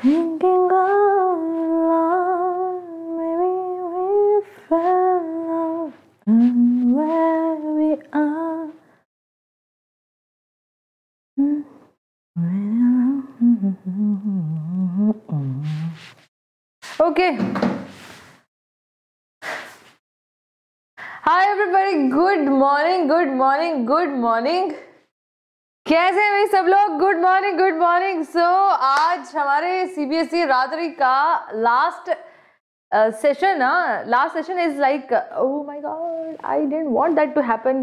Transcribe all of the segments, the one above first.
Thinking of love, maybe we fell off and where we are. -hmm. Okay. Hi everybody, good morning, good morning, good morning. कैसे हैं सब लोग good morning good morning so आज हमारे CBSE e रात्रि का last session last session is like oh my God I don't want that to happen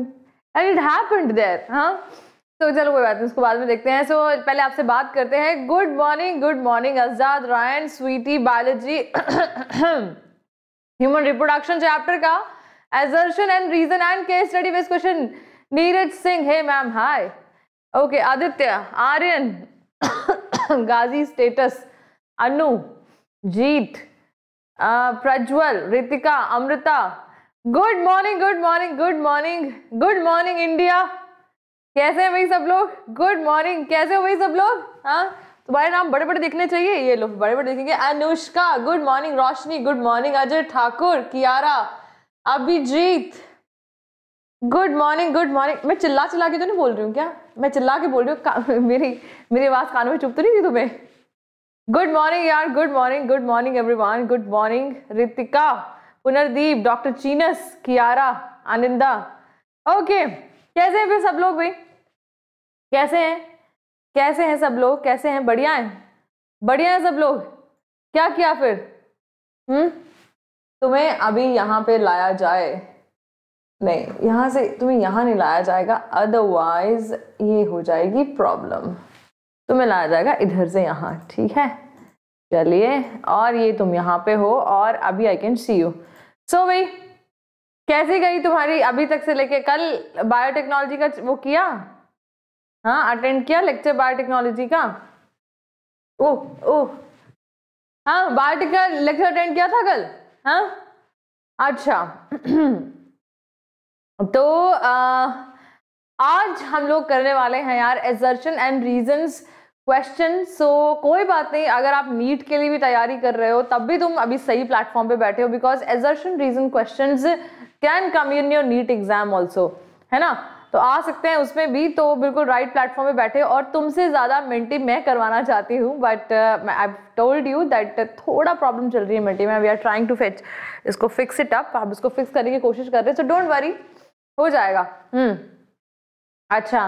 and it happened there हाँ तो चलो कोई बात नहीं उसको बाद में देखते हैं सो so, पहले आपसे बात करते हैं good morning good morning Azad Rayan Sweety biology human reproduction chapter का assertion and reason and case study with question Neeraj Singh hey ma'am hi okay Aditya Aryan Ghazi status Anujeet Prajwal Ritika Amrita good morning good morning good morning good morning India कैसे हैं भाई सब लोग good morning कैसे हो भाई सब लोग हाँ तुम्हारे नाम बड़े बड़े दिखने चाहिए ये लोग बड़े बड़े दिखेंगे Anushka good morning Roshni good morning Ajay Thakur Kiara Abhijeet good morning good morning मैं चिल्ला चिल्ला के तो नहीं बोल रही हूँ क्या मैं चिल्ला के बोल रही हूँ मेरी मेरी आवाज़ कानों में चुप तो नहीं थी तुम्हें गुड मॉर्निंग यार good morning good morning everyone good morning Ritika Punardeep doctor चीनस कियारा आनिंदा ओके कैसे हैं फिर सब लोग भाई कैसे हैं कैसे हैं सब लोग कैसे हैं बढ़िया हैं बढ़िया हैं सब लोग क्या किया फिर हम्म तुम्हें अभी यहाँ पे लाया जाए नहीं यहाँ से तुम्हें यहाँ नहीं लाया जाएगा अदरवाइज ये हो जाएगी प्रॉब्लम तुम्हें लाया जाएगा इधर से यहाँ ठीक है चलिए और ये तुम यहाँ पे हो और अभी I can see you so भाई कैसी गई तुम्हारी अभी तक से लेके कल बायोटेक्नोलॉजी का वो किया हाँ अटेंड किया लेक्चर बायोटेक्नोलॉजी का ओह ओह हाँ बायोटेक का लेक्चर अटेंड किया था कल हाँ अच्छा तो आ, आज हम लोग करने वाले हैं यार assertion and reasons question so कोई बात नहीं अगर आप नीट के लिए भी तैयारी कर रहे हो तब भी तुम अभी सही प्लेटफॉर्म पे बैठे हो because assertion reason question can come in your NEET exam also है ना तो आ सकते हैं उसमें भी तो बिल्कुल राइट प्लेटफॉर्म पे बैठे और तुमसे ज़्यादा मेंटी मैं करवाना चाहती हूँ but I told you that थोड़ा प्रॉब्लम चल रही है मेंटी में we are trying to fix इसको फिक्स इट अप आप इसको फिक्स करने की कोशिश कर रहे हैं सो डोंट वरी हो जाएगा हम्म अच्छा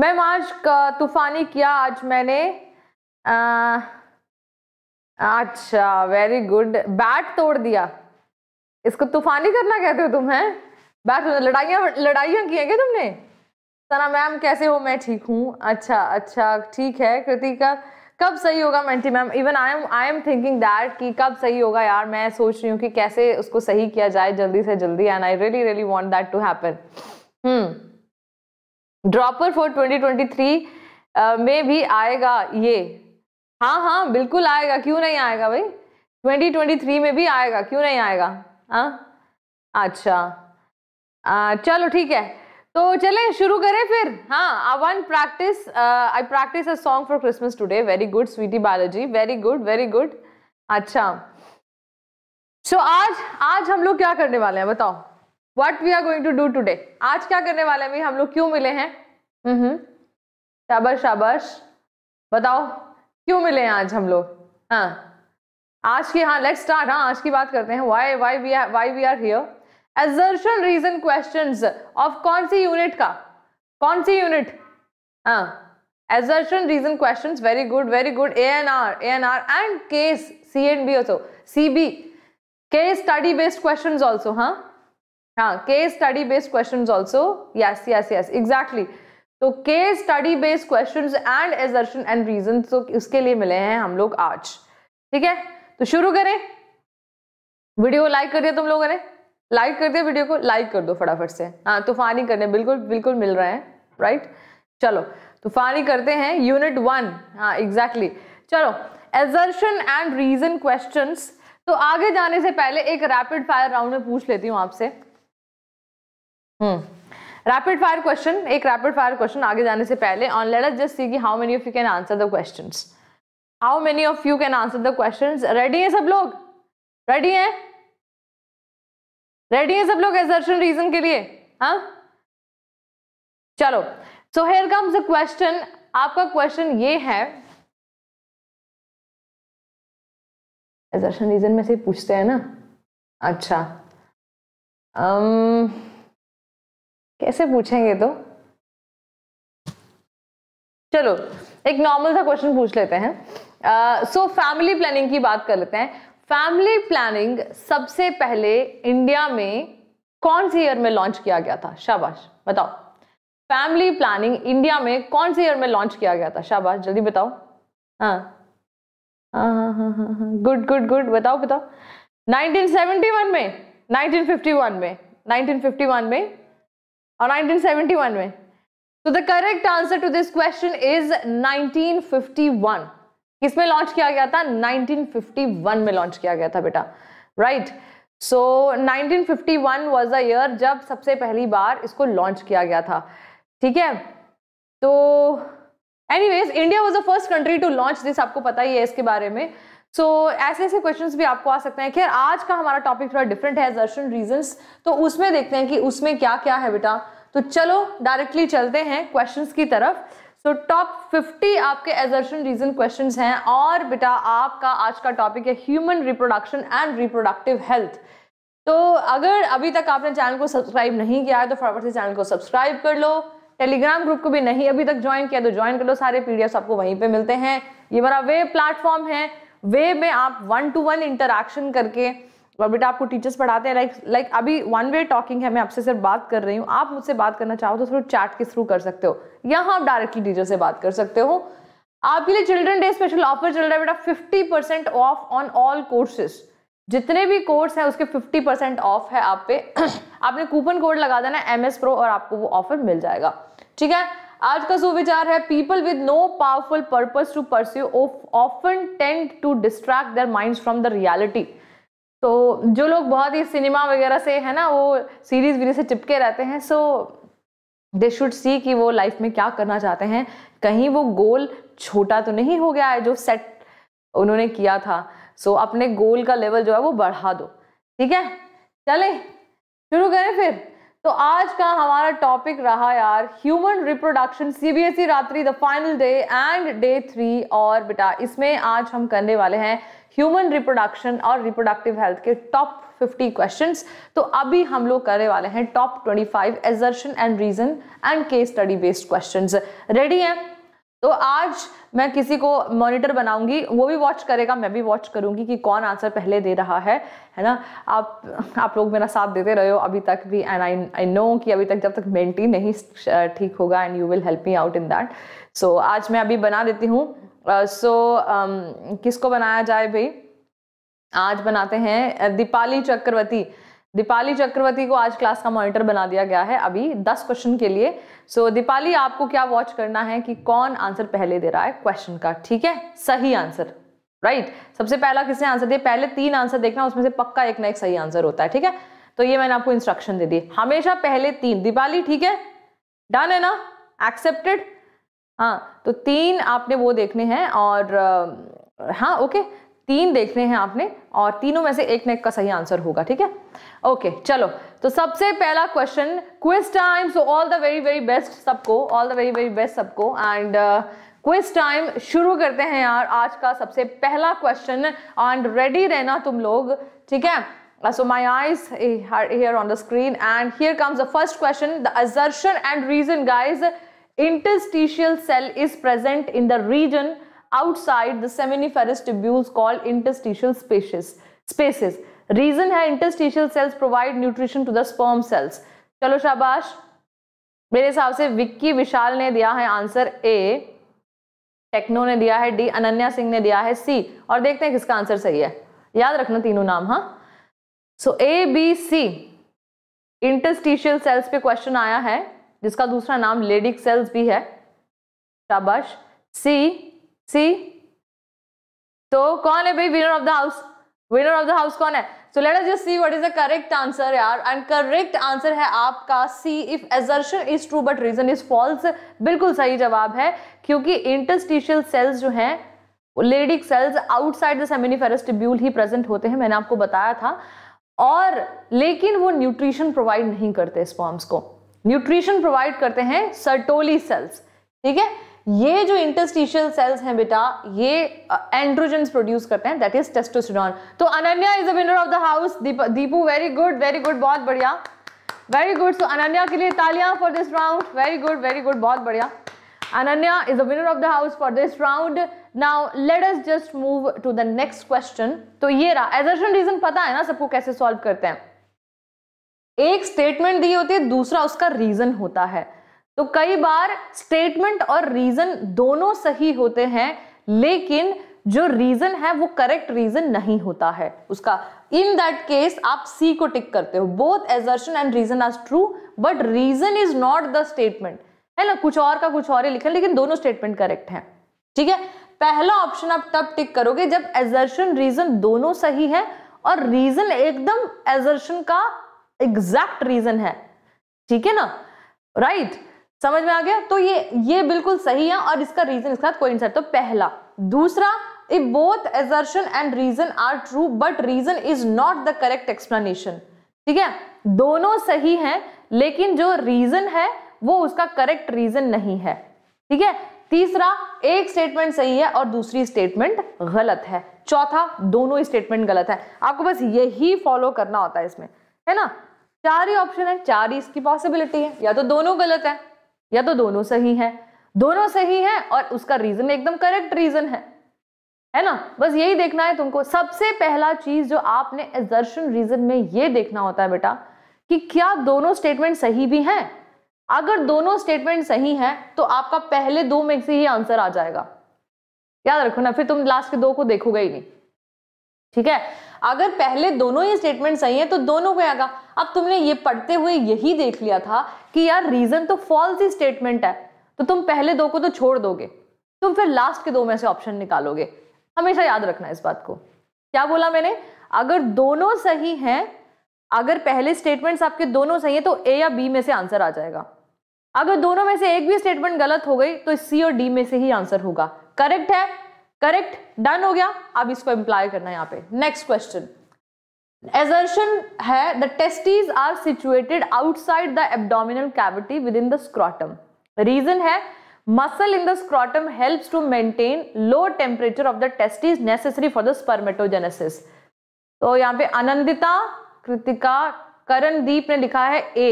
मैम आज तूफानी किया आज मैंने आ, अच्छा वेरी गुड बैट तोड़ दिया इसको तूफानी करना कहते हो तुम हैं बैट लड़ाइयाँ लड़ाइयाँ की हैं क्या तुमने सना मैम कैसे हो मैं ठीक हूँ अच्छा अच्छा ठीक है कृतिका कब सही होगा Menti ma'am even I am I am thinking that कि कब सही होगा यार मैं सोच रही हूँ कि कैसे उसको सही किया जाए जल्दी से जल्दी and I really really want that to happen hmm dropper for 2023 में भी आएगा ये हाँ हाँ बिल्कुल आएगा क्यों नहीं आएगा भाई 2023 में भी आएगा क्यों नहीं आएगा हाँ अच्छा आ, चलो ठीक है तो चले शुरू करें फिर हाँ I want practice I practice a song for Christmas today very good sweetie Balaji very good very good अच्छा सो so, आज आज हम लोग क्या करने वाले हैं बताओ what we are going to do today आज क्या करने वाले हैं हम लोग क्यों मिले हैं हम्म। शाबाश शाबाश बताओ क्यों मिले हैं आज हम लोग हाँ आज की हाँ लेट्स स्टार्ट हाँ आज की बात करते हैं why why we are why we are here assertion reason question of कौन सी यूनिट का कौन सी यूनिट हाँ assertion reason question very good very good A N R A N R and case C and B also C B case study based question also हाँ हाँ case study based question also yes yes yes exactly तो case study based question and assertion and reason तो उसके लिए मिले हैं हम लोग आज ठीक है तो शुरू करें वीडियो लाइक करिए तुम लोगों ने लाइक कर दिया वीडियो को लाइक कर दो फटाफट से हाँ तूफानी करने बिल्कुल बिल्कुल मिल रहे हैं राइट चलो तूफानी करते हैं यूनिट वन हाँ एग्जैक्टली चलो एजर्शन एंड रीजन क्वेश्चन तो आगे जाने से पहले एक रैपिड फायर राउंड में पूछ लेती हूँ आपसे हम्म रैपिड फायर क्वेश्चन एक रैपिड फायर क्वेश्चन आगे जाने से पहले on let us just see कि how many of you can answer the questions how many of you can answer the questions ready हैं सब लोग रेडी हैं रेडी है सब लोग एजर्शन रीजन के लिए हा? चलो so here comes a question आपका क्वेश्चन ये है एजर्शन रीजन में से पूछते हैं ना अच्छा um, कैसे पूछेंगे तो चलो एक नॉर्मल सा क्वेश्चन पूछ लेते हैं सो फैमिली प्लानिंग की बात कर लेते हैं फैमिली प्लानिंग सबसे पहले इंडिया में कौन सी ईयर में लॉन्च किया गया था शाबाश बताओ फैमिली प्लानिंग इंडिया में कौन से ईयर में लॉन्च किया गया था शाबाश जल्दी बताओ हाँ हाँ गुड गुड गुड बताओ बताओ 1971 में 1951 में 1951 में और 1971 में तो the correct answer to this question is 1951 किसमें लॉन्च किया गया था 1951 में लॉन्च किया गया था बेटा right so 1951 was the year जब सबसे पहली बार इसको लॉन्च किया गया था ठीक है तो anyways India was the first country to launch this आपको पता ही है इसके बारे में सो so, ऐसे ऐसे क्वेश्चंस भी आपको आ सकते हैं खैर आज का हमारा टॉपिक थोड़ा डिफरेंट है दर्शन रीजंस तो उसमें देखते हैं कि उसमें क्या क्या है बेटा तो चलो डायरेक्टली चलते हैं क्वेश्चंस की तरफ तो टॉप 50 आपके एजर्शन रीजन क्वेश्चंस हैं और बेटा आपका आज का टॉपिक है human reproduction and reproductive health तो अगर अभी तक आपने चैनल को सब्सक्राइब नहीं किया है तो फटाफट से चैनल को सब्सक्राइब कर लो टेलीग्राम ग्रुप को भी नहीं अभी तक ज्वाइन किया तो ज्वाइन कर लो सारे पी आपको वहीं पर मिलते हैं ये मेरा वे प्लेटफॉर्म है वे में आप वन टू वन इंटरेक्शन करके और तो बेटा आपको टीचर्स पढ़ाते हैं लाइक लाइक अभी वन वे टॉकिंग है मैं आपसे सिर्फ बात कर रही हूँ आप मुझसे बात करना चाहो तो थ्रू चैट के थ्रू कर सकते हो यहाँ आप डायरेक्टली टीचर से बात कर सकते हो आपके लिए चिल्ड्रन डे स्पेशल ऑफर चल रहा है बेटा fifty percent off on all courses जितने भी कोर्स हैं उसके फिफ्टी परसेंट ऑफ है आप पे आपने कूपन कोड लगा देना एम एस प्रो और आपको वो ऑफर मिल जाएगा ठीक है आज का सुविचार है people with no powerful purpose to pursue often tend to distract their mind from the reality तो जो लोग बहुत ही सिनेमा वगैरह से है ना वो सीरीज वीरीज से चिपके रहते हैं सो दे शुड सी कि वो लाइफ में क्या करना चाहते हैं कहीं वो गोल छोटा तो नहीं हो गया है जो सेट उन्होंने किया था सो so, अपने गोल का लेवल जो है वो बढ़ा दो ठीक है चले शुरू करें फिर तो आज का हमारा टॉपिक रहा यार ह्यूमन रिप्रोडक्शन सीबीएसई रात्रि the final day and day three और बेटा इसमें आज हम करने वाले हैं ह्यूमन रिप्रोडक्शन और रिप्रोडक्टिव हेल्थ के टॉप 50 क्वेश्चंस तो अभी हम लोग करने वाले हैं top 25 assertion and reason and case study based questions ready हैं तो आज मैं किसी को मॉनिटर बनाऊंगी वो भी वॉच करेगा मैं भी वॉच करूंगी कि कौन आंसर पहले दे रहा है है ना आप आप लोग मेरा साथ देते रहे हो अभी तक भी एंड आई आई नो कि अभी तक जब तक मेंटी नहीं ठीक होगा and you will help me out in that so आज मैं अभी बना देती हूँ सो uh, so, um, किसको बनाया जाए भाई आज बनाते हैं uh, दीपाली चक्रवर्ती दीपाली चक्रवर्ती को आज क्लास का मॉनिटर बना दिया गया है अभी दस क्वेश्चन के लिए सो so, दीपाली आपको क्या वॉच करना है कि कौन आंसर पहले दे रहा है क्वेश्चन का ठीक है सही आंसर राइट right. सबसे पहला किसने आंसर दिया पहले तीन आंसर देखना उसमें से पक्का एक ना एक सही आंसर होता है ठीक है तो ये मैंने आपको इंस्ट्रक्शन दे दी हमेशा पहले तीन दीपाली ठीक है डन है ना एक्सेप्टेड हाँ तो तीन आपने वो देखने हैं और हाँ ओके तीन देखने हैं आपने और तीनों में से एक नेक का सही आंसर होगा ठीक है ओके चलो तो सबसे पहला question quiz time so all the very very best सबको all the very very best सबको एंड क्विज टाइम शुरू करते हैं यार आज का सबसे पहला क्वेश्चन एंड रेडी रहना तुम लोग ठीक है so my eyes here on the screen and here comes the first question the question and reason guys interstitial cell is present in the region outside the seminiferous tubules called interstitial spaces spaces reason है interstitial cells provide nutrition to the sperm cells चलो शाबाश मेरे हिसाब से विक्की विशाल ने दिया है answer A techno ने दिया है डी अनन्या सिंह ने दिया है सी और देखते हैं किसका आंसर सही है याद रखना तीनों नाम हाँ so A B C interstitial cells पे क्वेश्चन आया है जिसका दूसरा नाम लेडिक सेल्स भी है शाबाश सी सी तो कौन है भाई winner of the house winner of the house कौन है so let us just see what is the correct answer यार एंड करेक्ट आंसर है आपका C if assertion is true but reason is false बिल्कुल सही जवाब है क्योंकि इंटरस्टिशियल सेल्स जो हैं Leydig cells outside the seminiferous tubule ही प्रेजेंट होते हैं मैंने आपको बताया था और लेकिन वो न्यूट्रिशन प्रोवाइड नहीं करते स्पॉम्स को न्यूट्रिशन प्रोवाइड करते हैं सर्टोली सेल्स ठीक है ये जो इंटरस्टिशियल सेल्स हैं बेटा ये एंड्रोजन प्रोड्यूस करते हैं दैट इज टेस्टोस्टेरॉन तो Ananya is a winner of the house Deepu very good very good बहुत बढ़िया वेरी गुड सो अनन्या के लिए तालियां for this round very good very good बहुत बढ़िया Ananya is a winner of the house for this round now let us just move to the next question तो ये रहा एजर्शन रीजन पता है ना सबको कैसे सॉल्व करते हैं एक स्टेटमेंट दी होती है दूसरा उसका रीजन होता है तो कई बार स्टेटमेंट और रीजन दोनों सही होते हैं लेकिन जो रीजन है वो करेक्ट रीजन नहीं होता है उसका इन दैट केस आप सी को टिक करते हो बोथ एजर्शन एंड रीजन आज true but reason is not the statement है ना कुछ और का कुछ और ही लिखा लेकिन दोनों स्टेटमेंट करेक्ट हैं ठीक है पहला ऑप्शन आप तब टिक करोगे जब एजर्शन रीजन दोनों सही है और रीजन एकदम एजर्शन का एग्जैक्ट रीजन है ठीक है ना राइट right? समझ में आ गया तो ये ये बिल्कुल सही है और इसका रीजन इसका कोई कोइंसाइड तो पहला दूसरा if both assertion and reason are true but reason is not the correct explanation ठीक है दोनों सही हैं लेकिन जो रीजन है वो उसका करेक्ट रीजन नहीं है ठीक है तीसरा एक स्टेटमेंट सही है और दूसरी स्टेटमेंट गलत है चौथा दोनों स्टेटमेंट गलत है आपको बस यही फॉलो करना होता है इसमें है ना चार ही ऑप्शन है चार ही इसकी पॉसिबिलिटी है या तो दोनों गलत है या तो दोनों सही है दोनों सही है और उसका रीजन एकदम करेक्ट रीजन है है ना बस यही देखना है तुमको सबसे पहला चीज जो आपने एजर्शन रीजन में ये देखना होता है बेटा कि क्या दोनों स्टेटमेंट सही भी हैं अगर दोनों स्टेटमेंट सही हैं तो आपका पहले दो में से ही आंसर आ जाएगा याद रखो ना फिर तुम लास्ट के दो को देखोगे ही नहीं ठीक है अगर पहले दोनों ही स्टेटमेंट सही है तो दोनों को आएगा अब तुमने ये पढ़ते हुए यही देख लिया था कि यार रीजन तो फॉल्स ही स्टेटमेंट है तो तुम पहले दो को तो छोड़ दोगे तुम फिर लास्ट के दो में से ऑप्शन निकालोगे हमेशा याद रखना इस बात को क्या बोला मैंने अगर दोनों सही हैं अगर पहले स्टेटमेंट्स आपके दोनों सही है तो ए या बी में से आंसर आ जाएगा अगर दोनों में से एक भी स्टेटमेंट गलत हो गई तो सी और डी में से ही आंसर होगा करेक्ट है करेक्ट डन हो गया अब इसको इंप्लाय करना यहां पे नेक्स्ट क्वेश्चन एजर्शन है the testes are situated outside the abdominal cavity within the scrotum reason है muscle in the scrotum help to maintain low temperature of the testes necessary for the spermatogenesis तो यहाँ पे आनंदिता कृतिका करणदीप ने लिखा है a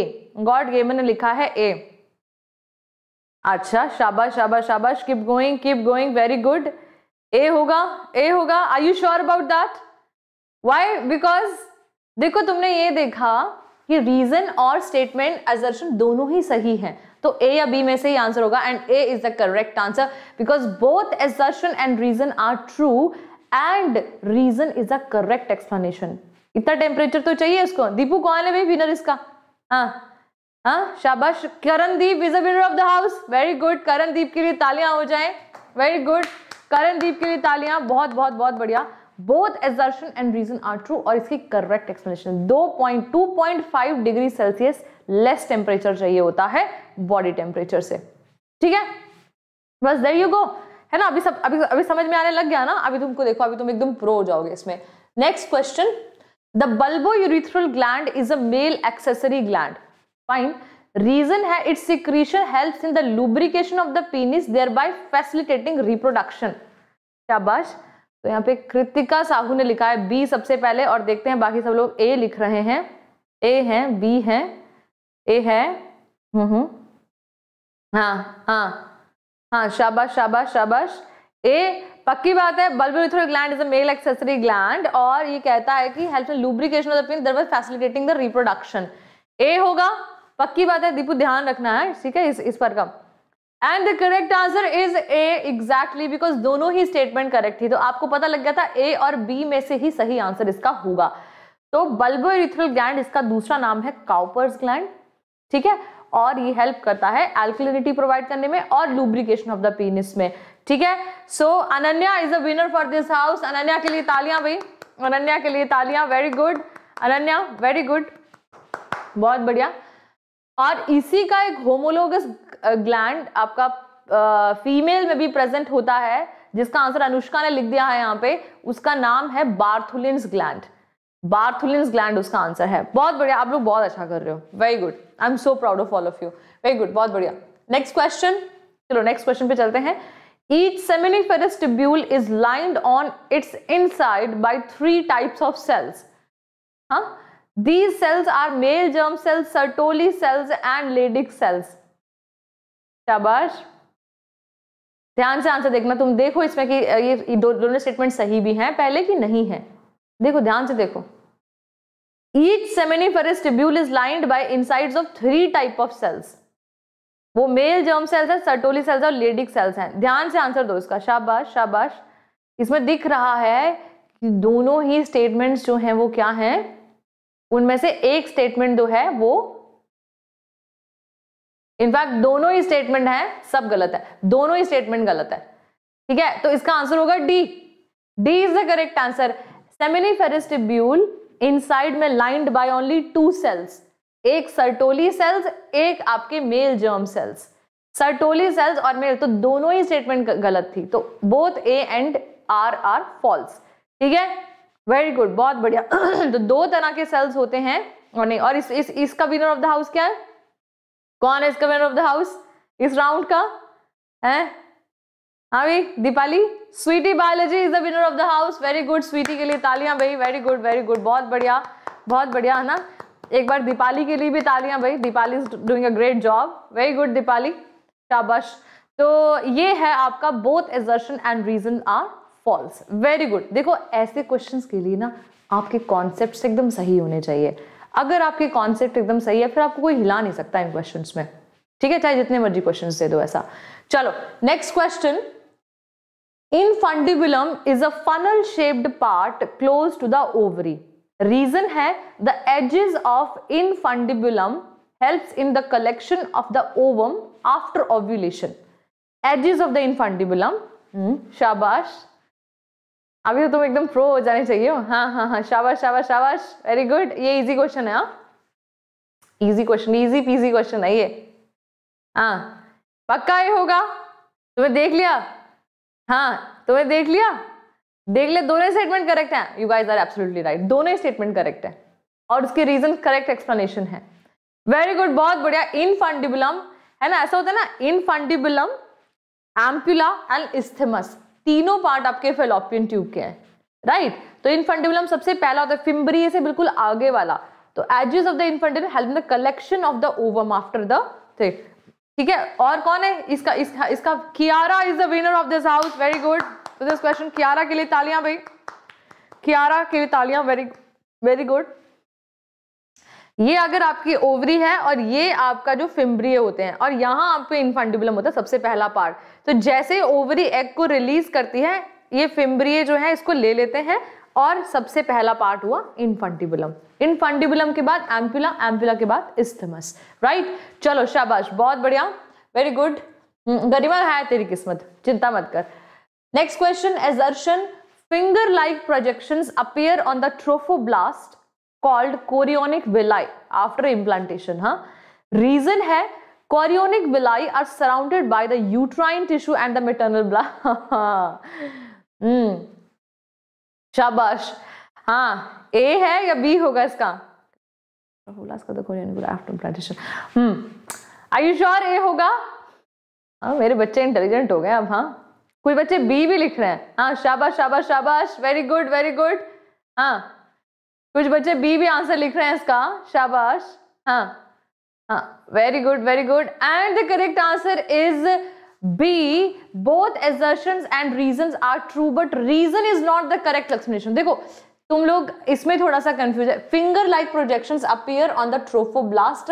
god gammon ने लिखा है ए अच्छा शाबाश शाबाश शाबाश keep going keep going very good A होगा ए होगा are you sure about that why because देखो तुमने ये देखा कि रीजन और स्टेटमेंट एजर्शन दोनों ही सही हैं तो ए या बी में से ही आंसर होगा and A is the correct answer because both assertion and reason are true and reason is the correct explanation इतना टेम्परेचर तो चाहिए उसको दीपू कौन है भाई विनर इसका हाँ हाँ शाबाश Karandeep is owner of the house very good Karandeep के लिए तालियां हो जाए वेरी गुड करणदीप के लिए तालियां बहुत बहुत बहुत बढ़िया both assertion and reason are true और इसकी करेक्ट एक्सप्लेनेशन दो point two point five degree Celsius less temperature चाहिए होता है बॉडी टेम्परेचर से ठीक है बस देर यू गो है ना अभी सब अभी अभी समझ में आने लग गया ना अभी तुमको देखो अभी तुम एकदम प्रो हो जाओगे इसमें next question the bulbourethral gland is a male accessory gland fine reason है its secretion help in the lubrication of the penis thereby facilitating reproduction क्या बस तो यहाँ पे कृतिका साहू ने लिखा है बी सबसे पहले और देखते हैं बाकी सब लोग ए लिख रहे हैं ए है बी है ए है हम्म हम्म हाँ हाँ हाँ शाबाश शाबाश शाबाश ए पक्की बात है bulbourethral gland is a male accessory gland और ये कहता है कि हेल्प लुब्रिकेशन ऑफ दिन पेन दरवाज फैसिलिटेटिंग द रिप्रोडक्शन ए होगा पक्की बात है दीपू ध्यान रखना है ठीक है इस इस पर का and the correct answer is A exactly because दोनों ही स्टेटमेंट करेक्ट थी तो आपको पता लग गया था ए और बी में से ही सही आंसर इसका होगा तो बल्बोरिथ्रल ग्लैंड इसका दूसरा नाम है काउपर्स ग्लैंड ठीक है और ये हेल्प करता है एल्कलिनिटी प्रोवाइड करने में और लुब्रिकेशन ऑफ द पीनिस में ठीक है so Ananya is a winner for this house Ananya के लिए तालियां भाई अनन्या के लिए तालियां very good Ananya very good बहुत बढ़िया और इसी का एक होमोलोगस ग्लैंड आपका फीमेल में भी प्रेजेंट होता है जिसका आंसर अनुष्का ने लिख दिया है यहाँ पे उसका नाम है बार्थुलिन ग्लैंड बार्थुलिन ग्लैंड उसका आंसर है बहुत बढ़िया आप लोग बहुत अच्छा कर रहे हो very good I am so proud of all of you very good बहुत बढ़िया नेक्स्ट क्वेश्चन चलो नेक्स्ट क्वेश्चन पे चलते हैं Each seminiferous tubule is lined on its inside by three types of cells. Huh? हाँ? These cells are male germ cells, Sertoli cells and Leydig cells. शाबाश ध्यान से आंसर देखना तुम देखो इसमें कि ये दो, दोनों स्टेटमेंट सही भी हैं पहले कि नहीं है देखो ध्यान से देखो ईच सेमिनी tubule is lined by insides of three type of cells वो मेल जर्म सेल्स है सर्टोली सेल्स और लेडिक सेल्स हैं ध्यान से आंसर दो इसका शाबाश शाबाश इसमें दिख रहा है कि दोनों ही स्टेटमेंट्स जो हैं वो क्या हैं उनमें से एक स्टेटमेंट जो है वो इनफैक्ट दोनों ही स्टेटमेंट है सब गलत है दोनों ही स्टेटमेंट गलत है ठीक है तो इसका आंसर होगा D D is the correct answer inside में lined by only two cells एक सर्टोली सेल्स एक आपके male germ cells Sertoli cells और मेल तो दोनों ही स्टेटमेंट गलत थी तो both A and R are false ठीक है वेरी गुड बहुत बढ़िया तो दो तरह के सेल्स होते हैं और नहीं और इस, इस इसका विनर ऑफ द हाउस क्या है कौन है इसका विनर ऑफ द हाउस इस राउंड का है हाँ भाई Deepali sweetie biology is the winner of the house very good sweetie के लिए तालियां भाई वेरी गुड वेरी गुड बहुत बढ़िया बहुत बढ़िया है ना एक बार दीपाली के लिए भी तालियां भाई Deepali is doing a great job very good Deepali शाबाश तो ये है आपका both assertion and reason are false very good देखो ऐसे क्वेश्चंस के लिए ना आपके कॉन्सेप्ट एकदम सही होने चाहिए अगर आपके कॉन्सेप्ट एकदम सही है फिर आपको कोई हिला नहीं सकता इन क्वेश्चन में ठीक है चाहे जितने मर्जी क्वेश्चन दे दो ऐसा चलो next question infundibulum is a funnel shaped part close to the ovary reason है the edges of infundibulum help in the collection of the ovum after ovulation edges of the infundibulum शाबाश अभी तो तुम एकदम pro हो जाने चाहिए हाँ हाँ हाँ शाबाश शाबाश शाबाश वेरी गुड ये इजी क्वेश्चन है हाँ easy question easy peasy question है ये हाँ पक्का ये होगा तुम्हें देख लिया हाँ तुम्हें देख लिया देख लिया दोनों स्टेटमेंट करेक्ट है you guys are absolutely right दोनों स्टेटमेंट करेक्ट है और उसके रीजन करेक्ट एक्सप्लेनेशन है वेरी गुड बहुत बढ़िया इन फंडिबुलम है ना ऐसा होता है ना इन फंडिबुलम एंड इस्थेमस तीनों पार्ट आपके फेलोपियन ट्यूब के हैं राइट right? तो इनफंडिबुलम सबसे पहला होता है फिम्बरी से बिल्कुल आगे वाला तो edges of the infundibulum help the collection of the ovum after the ठीक है और कौन है इसका इसका इसका Kiara is the winner of this house very good तो दिस क्वेश्चन कियारा के लिए तालियां भाई कियारा के लिए तालियां वेरी वेरी गुड ये अगर आपकी ओवरी है और ये आपका जो फिम्ब्रिय होते हैं और यहां आपको इनफंडिबुलम होता है सबसे पहला पार्ट तो जैसे ओवरी एग को रिलीज करती है ये फिम्ब्रिय जो है इसको ले लेते हैं और सबसे पहला पार्ट हुआ इनफंटिबुलम इनफंटिबुलम के बाद एम्पुला एम्पुला के बाद इस्थमस राइट चलो शाबाश बहुत बढ़िया वेरी गुड हम्म, गरिमा है तेरी किस्मत चिंता मत कर next question assertion finger like projection appear on the trophoblast called chorionic villi after implantation हाँ रीजन है chorionic villi are surrounded by the uterine tissue and the maternal blood hmm. शाबाश हाँ ए है या बी होगा इसका आयुष्योर तो ए hmm. होगा हाँ मेरे बच्चे इंटेलिजेंट हो गए अब हाँ कोई बच्चे बी भी लिख रहे हैं हाँ शाबाश शाबाश शाबाश वेरी गुड वेरी गुड हाँ कुछ बच्चे बी भी आंसर लिख रहे हैं इसका शाबाश हाँ very good very good and the correct answer is B. Both assertions and reasons are true but reason is not the correct explanation. देखो तुम लोग इसमें थोड़ा सा कंफ्यूज है finger like projection appear on the trophoblast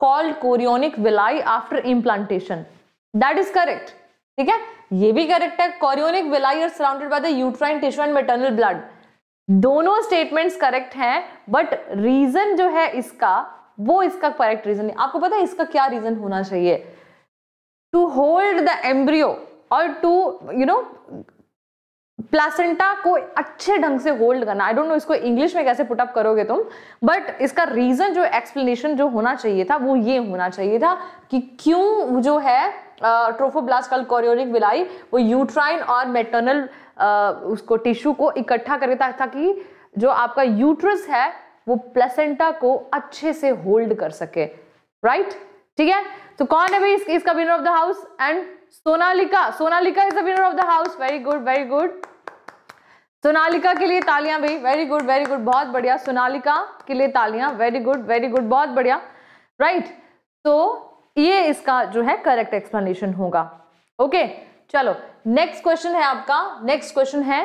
called chorionic villi after implantation that is correct ठीक है ये भी करेक्ट है chorionic villi are surrounded by the uterine tissue and maternal blood दोनों स्टेटमेंट्स करेक्ट हैं बट रीजन जो है इसका वो इसका करेक्ट रीजन नहीं आपको पता है इसका क्या रीजन होना चाहिए टू होल्ड द एम्ब्रियो और टू यू नो प्लासेंटा को अच्छे ढंग से होल्ड करना आई डोंट नो इसको इंग्लिश में कैसे पुट अप करोगे तुम बट इसका रीजन जो एक्सप्लेनेशन जो होना चाहिए था वो ये होना चाहिए था कि क्यों जो है ट्रोफोब्लास्ट कल कोरियोनिक विलाई वो यूट्राइन और मेटर्नल उसको टिश्यू को इकट्ठा करता था कि जो आपका यूट्रस है वो प्लेसेंटा को अच्छे से होल्ड कर सके राइट ठीक है तो कौन है भाई इसका winner of the house and Sonalika Sonalika is the winner of the house very good very good Sonalika के लिए तालियां भाई वेरी गुड वेरी गुड बहुत बढ़िया सोनालिका के लिए तालियां वेरी गुड वेरी गुड बहुत बढ़िया राइट तो ये इसका जो है करेक्ट एक्सप्लेनेशन होगा ओके okay, चलो नेक्स्ट क्वेश्चन है आपका नेक्स्ट क्वेश्चन है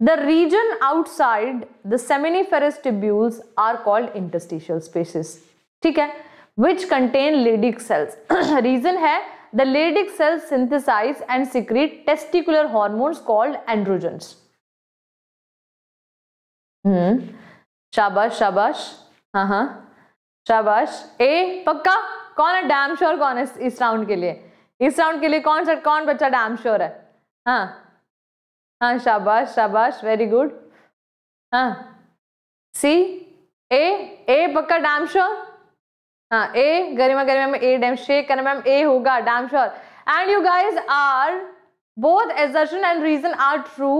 The region outside the seminiferous tubules are called interstitial spaces. ठीक है which contain Leydig cells. Reason है the Leydig cells synthesize and secrete testicular hormones called androgens. हम्म शाबाश शाबाश हाँ हाँ शाबाश ए पक्का कौन है डैम श्योर कौन है इस राउंड के लिए इस राउंड के लिए कौन सा कौन बच्चा डैम श्योर है हाँ हाँ शाबाश शाबाश वेरी गुड हाँ सी ए ए पक्का डैम हाँ ए गरिमा गरिमा में ए डैम शे करना मैम ए होगा damn and you guys are both assertion and reason are true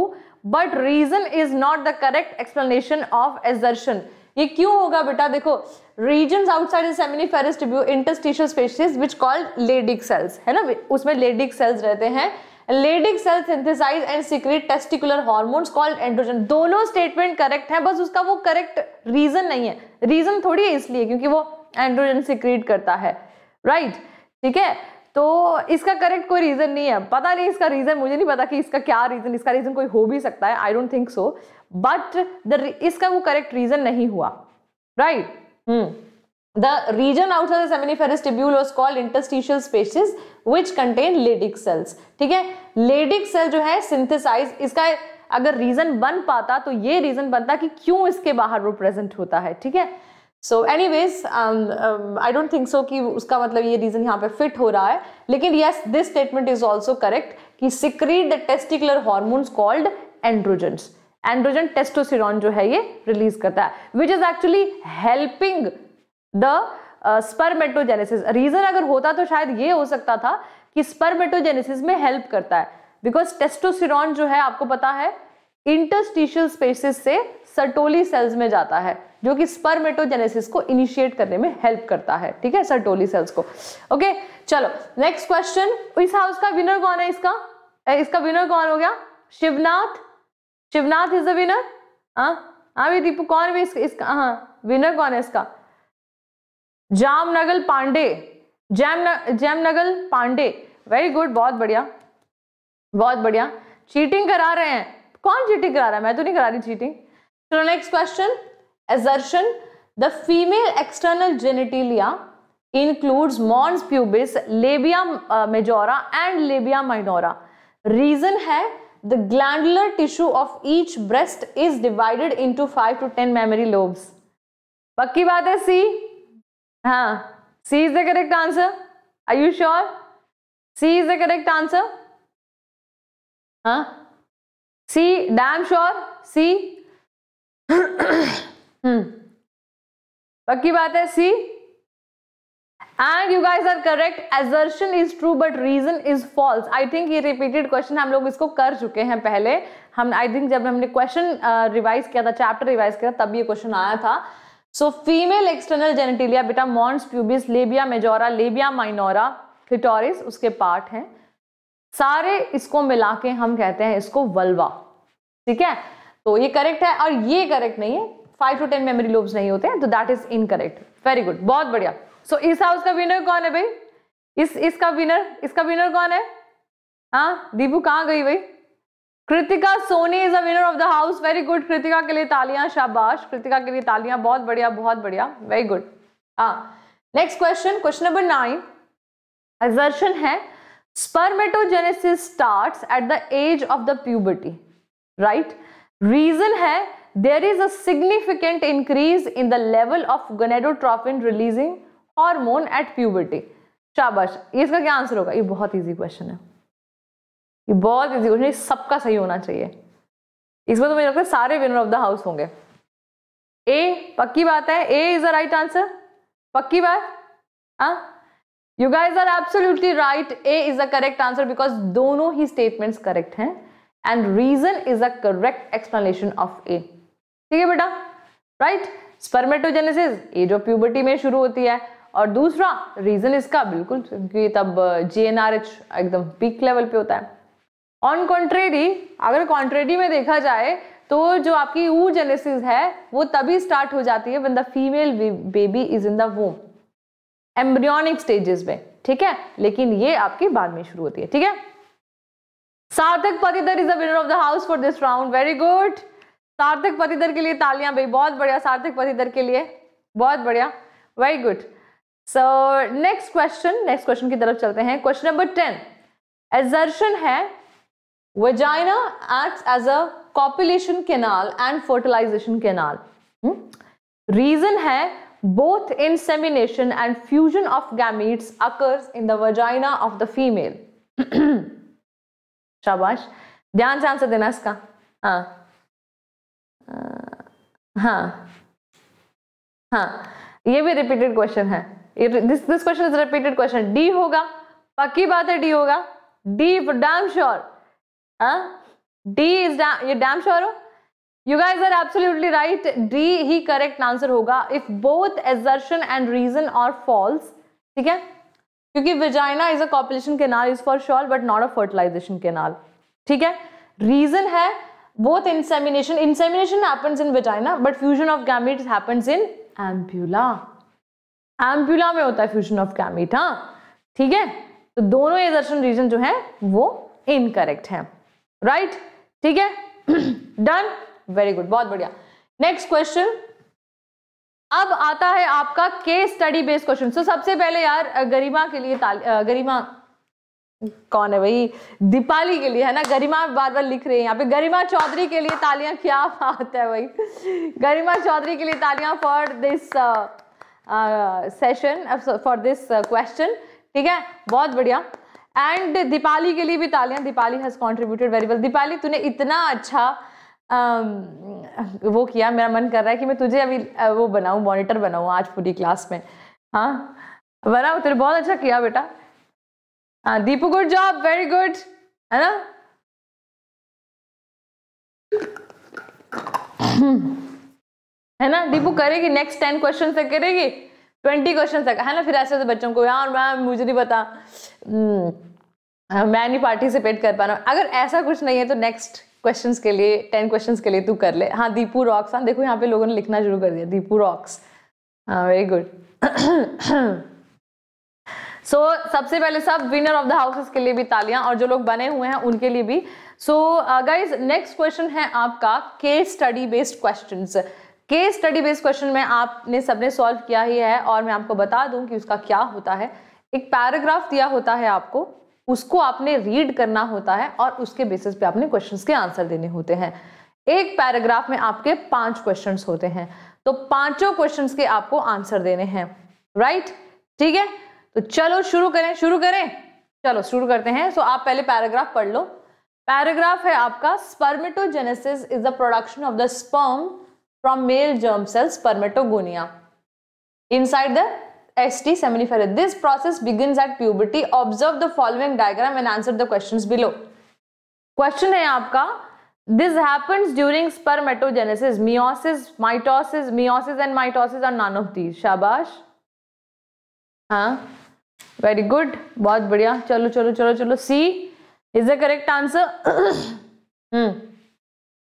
but reason is not the correct explanation of assertion ये क्यों होगा बेटा देखो reason outside interstitial seminiferous which called Leydig cells है ना उसमें लेडिक सेल्स रहते हैं Leydig cell synthesize and secrete testicular hormones called androgen दोनों स्टेटमेंट करेक्ट है बस उसका वो करेक्ट रीजन नहीं है रीजन थोड़ी है इसलिए क्योंकि वो एंड्रोजन सिक्रेट करता है राइट right? ठीक है तो इसका करेक्ट कोई रीज़न नहीं है पता नहीं इसका रीज़न मुझे नहीं पता कि इसका क्या रीज़न इसका रीज़न कोई हो भी सकता है I don't think so but इसका वो करेक्ट रीज़न नहीं हुआ right right? Hmm hmm. The region outside the seminiferous tubule was called interstitial spaces which contain Leydig cells. ठीक है Leydig cell जो है synthesize इसका अगर reason बन पाता तो ये reason बनता कि क्यों इसके बाहर वो present होता है ठीक है so anyways I don't think so कि उसका मतलब ये रीजन यहाँ पे फिट हो रहा है लेकिन yes this statement is also correct कि secreted the testicular hormones called androgens androgen testosterone जो है ये रिलीज करता है which is actually helping the spermatogenesis reason अगर होता तो शायद ये हो सकता था कि स्पर्मेटोजेनेसिस में हेल्प करता है बिकॉज टेस्टोस्टिरॉन जो है आपको पता है इंटरस्टिशियल स्पेसिस से सर्टोली सेल्स में जाता है जो कि स्पर्मेटोजेनेसिस को इनिशिएट करने में हेल्प करता है ठीक है सर्टोली सेल्स को ओके okay, चलो नेक्स्ट क्वेश्चन इस हाउस का विनर कौन है इसका इसका विनर कौन हो गया Shivnath Shivnath is the winner हाँ हाँ भाई दीपू कौन भी इसका हाँ विनर कौन है इसका जामनगल पांडे जैम जैमनगल पांडे वेरी गुड बहुत बढ़िया बहुत बढ़िया चीटिंग करा रहे हैं कौन चीटिंग करा रहा है मैं तो नहीं करा रही चीटिंग चलो next question assertion the female external genitalia includes mons pubis labia majora and labia minora reason है the glandular tissue of each breast is divided into five to ten mammary lobes पक्की बात है C हाँ C is the correct answer I you sure C is the correct answer हाँ C damn sure C पक्की बात है C and you guys are correct assertion is true but reason is false I think ये repeated question हम लोग इसको कर चुके हैं पहले हम आई थिंक जब हमने क्वेश्चन रिवाइज uh, किया था चैप्टर रिवाइज किया था तब ये क्वेश्चन आया था सो फीमेल एक्सटर्नल जेनेटिलिया बेटा mons pubis labia majora labia minora clitoris उसके पार्ट हैं सारे इसको मिला के हम कहते हैं इसको वल्वा ठीक है तो ये करेक्ट है और ये करेक्ट नहीं है five to ten mammary lobes नहीं होते हैं तो that is incorrect very good बहुत बढ़िया सो so, इस हाउस का विनर कौन है भाई इस इसका विनर इसका विनर कौन है हाँ दीपू कहाँ गई भाई Kritika Soni is a winner of the house very good Kritika के लिए तालियां शाबाश कृतिका के लिए तालियां बहुत बढ़िया बहुत बढ़िया वेरी गुड हाँ next question question number nine assertion है spermatogenesis starts at the age of the puberty right reason है there is a significant increase in the level of gonadotrophin releasing hormone at puberty शाबाश इसका क्या answer होगा ये बहुत easy question है ये बहुत इजी क्वेश्चन सबका सही होना चाहिए इसमें तो मुझे लगता है सारे विनर ऑफ द हाउस होंगे ए पक्की बात है A is the right answer पक्की बात हाँ you guys are absolutely right A is the correct answer because दोनों ही स्टेटमेंट्स करेक्ट हैं and reason is the correct explanation of A ठीक है बेटा राइट स्पर्मेटोजेनेसिस ये जो प्यूबर्टी में शुरू होती है और दूसरा रीजन इसका बिल्कुल क्योंकि तब जे एकदम पीक लेवल पे होता है ऑन कॉन्ट्रेरी अगर कॉन्ट्रेरी में देखा जाए तो जो आपकी ऊ जेनेसिस है वो तभी स्टार्ट हो जाती है when the female baby is in the womb embryonic stages में ठीक है लेकिन ये आपकी बाद में शुरू होती है ठीक है Sarthak Patidar is the winner of the house for this round very good Sarthak Patidar के लिए तालियां भाई बहुत बढ़िया सार्थक पतिदर के लिए बहुत बढ़िया very good so next question next question की तरफ चलते हैं क्वेश्चन नंबर टेन एजर्शन है Vagina acts as a copulation canal and fertilization canal. Hmm? Reason है both insemination and fusion of gametes occurs in the vagina of the female. शाबाश ध्यान से answer देना इसका हाँ हाँ हाँ ये भी रिपीटेड क्वेश्चन है this this question is repeated question D होगा पक्की बात है डी होगा D damn sure D is ये डैम श्योर हो you guys are absolutely right D ही करेक्ट आंसर होगा if both assertion and reason are false ठीक है क्योंकि vagina is a copulation canal is for sure but not a fertilization canal ठीक है reason है both insemination insemination happens in vagina but fusion of gamete happens in ampulla ampulla में होता है fusion of gamete हाँ ठीक है तो दोनों एजर्शन रीजन जो है वो इनकरेक्ट है राइट ठीक है डन वेरी गुड बहुत बढ़िया नेक्स्ट क्वेश्चन अब आता है आपका case study based question so सबसे पहले यार गरिमा के लिए गरिमा कौन है भाई दीपाली के लिए है ना गरिमा बार बार लिख रहे हैं यहाँ पे गरिमा चौधरी के लिए तालियां क्या बात है भाई गरिमा चौधरी के लिए तालियां for this session for this question ठीक है बहुत बढ़िया एंड दीपाली के लिए भी तालियां Deepali has contributed very well Deepali तूने इतना अच्छा um, वो किया मेरा मन कर रहा है कि मैं तुझे अभी वो बनाऊँ मॉनिटर बनाऊँ आज पूरी क्लास में हाँ बनाओ तेरे बहुत अच्छा किया बेटा हाँ Deepu good job very good है ना है ना दीपू करेगी नेक्स्ट टेन क्वेश्चन तक करेगी ट्वेंटी क्वेश्चन तक है ना फिर ऐसे ऐसे बच्चों को यार मैम मुझे नहीं पता हम्म, हाँ, मैं नहीं पार्टिसिपेट कर पा रहा हूँ अगर ऐसा कुछ नहीं है तो नेक्स्ट क्वेश्चंस के लिए टेन क्वेश्चंस के लिए तू कर ले हाँ दीपू रॉक्स हाँ देखो यहाँ पे लोगों ने लिखना शुरू कर दिया दीपू रॉक्स हाँ वेरी गुड सो so, सबसे पहले सब विनर ऑफ द हाउसेस के लिए भी तालियां और जो लोग बने हुए हैं उनके लिए भी सो गाइज नेक्स्ट क्वेश्चन है आपका case study based questions case study based question में आपने सबने सॉल्व किया ही है और मैं आपको बता दूं कि उसका क्या होता है एक पैराग्राफ दिया होता है आपको उसको आपने रीड करना होता है और उसके बेसिस पे आपने क्वेश्चंस के आंसर देने होते हैं एक पैराग्राफ में आपके पांच क्वेश्चंस होते हैं तो पांचों क्वेश्चंस के आपको आंसर देने हैं राइट ठीक है तो चलो शुरू करें शुरू करें चलो शुरू करते हैं सो आप पहले पैराग्राफ पढ़ लो पैराग्राफ है आपका spermatogenesis is the production of the sperm from male germ cells spermatogonia inside the ST seminiferid. This process begins at puberty. Observe the following diagram and answer the questions below. Question है आपका this happens during spermatogenesis meiosis mitosis meiosis and mitosis और none of these शाबाश हाँ very good बहुत बढ़िया चलो चलो चलो चलो C is the correct answer hmm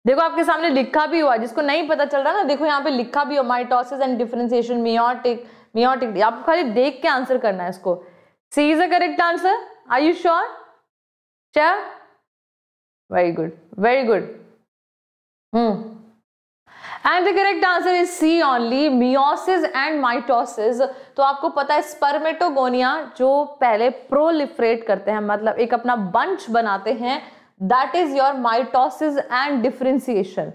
देखो आपके सामने लिखा भी हुआ जिसको नहीं पता चल रहा ना देखो यहाँ पे लिखा भी हुआ mitosis and differentiation meiotic meiotic आपको खाली देख के आंसर करना है इसको C is a correct answer are you sure चा very good very good hmm and the correct answer is C only meiosis and mitosis तो आपको पता है स्पर्मेटोगोनिया जो पहले प्रोलिफ्रेट करते हैं मतलब एक अपना बंच बनाते हैं that is your mitosis and differentiation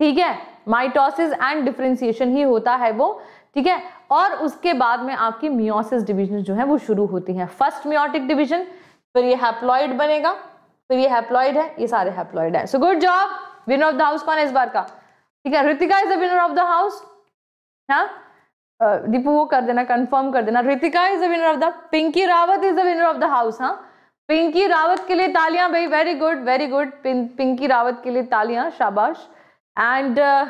ठीक है माइटोसिस एंड डिफ्रेंसिएशन ही होता है वो ठीक है और उसके बाद में आपकी मियोसिस डिवीजन जो है वो शुरू होती है फर्स्ट मियोटिक डिवीजन फिर ये हैप्लॉइड बनेगा फिर ये हैप्लॉइड है ये सारे हैप्लॉइड है so good job winner of the house कौन है इस बार का ठीक है Ritika is the winner of the house हाँ दीपू वो कर देना कंफर्म कर देना Ritika is the winner of the Pinky Rawat is the winner of the house हाँ पिंकी रावत के लिए तालियां भाई very good very good Pinky Rawat के लिए तालियां शाबाश एंड uh,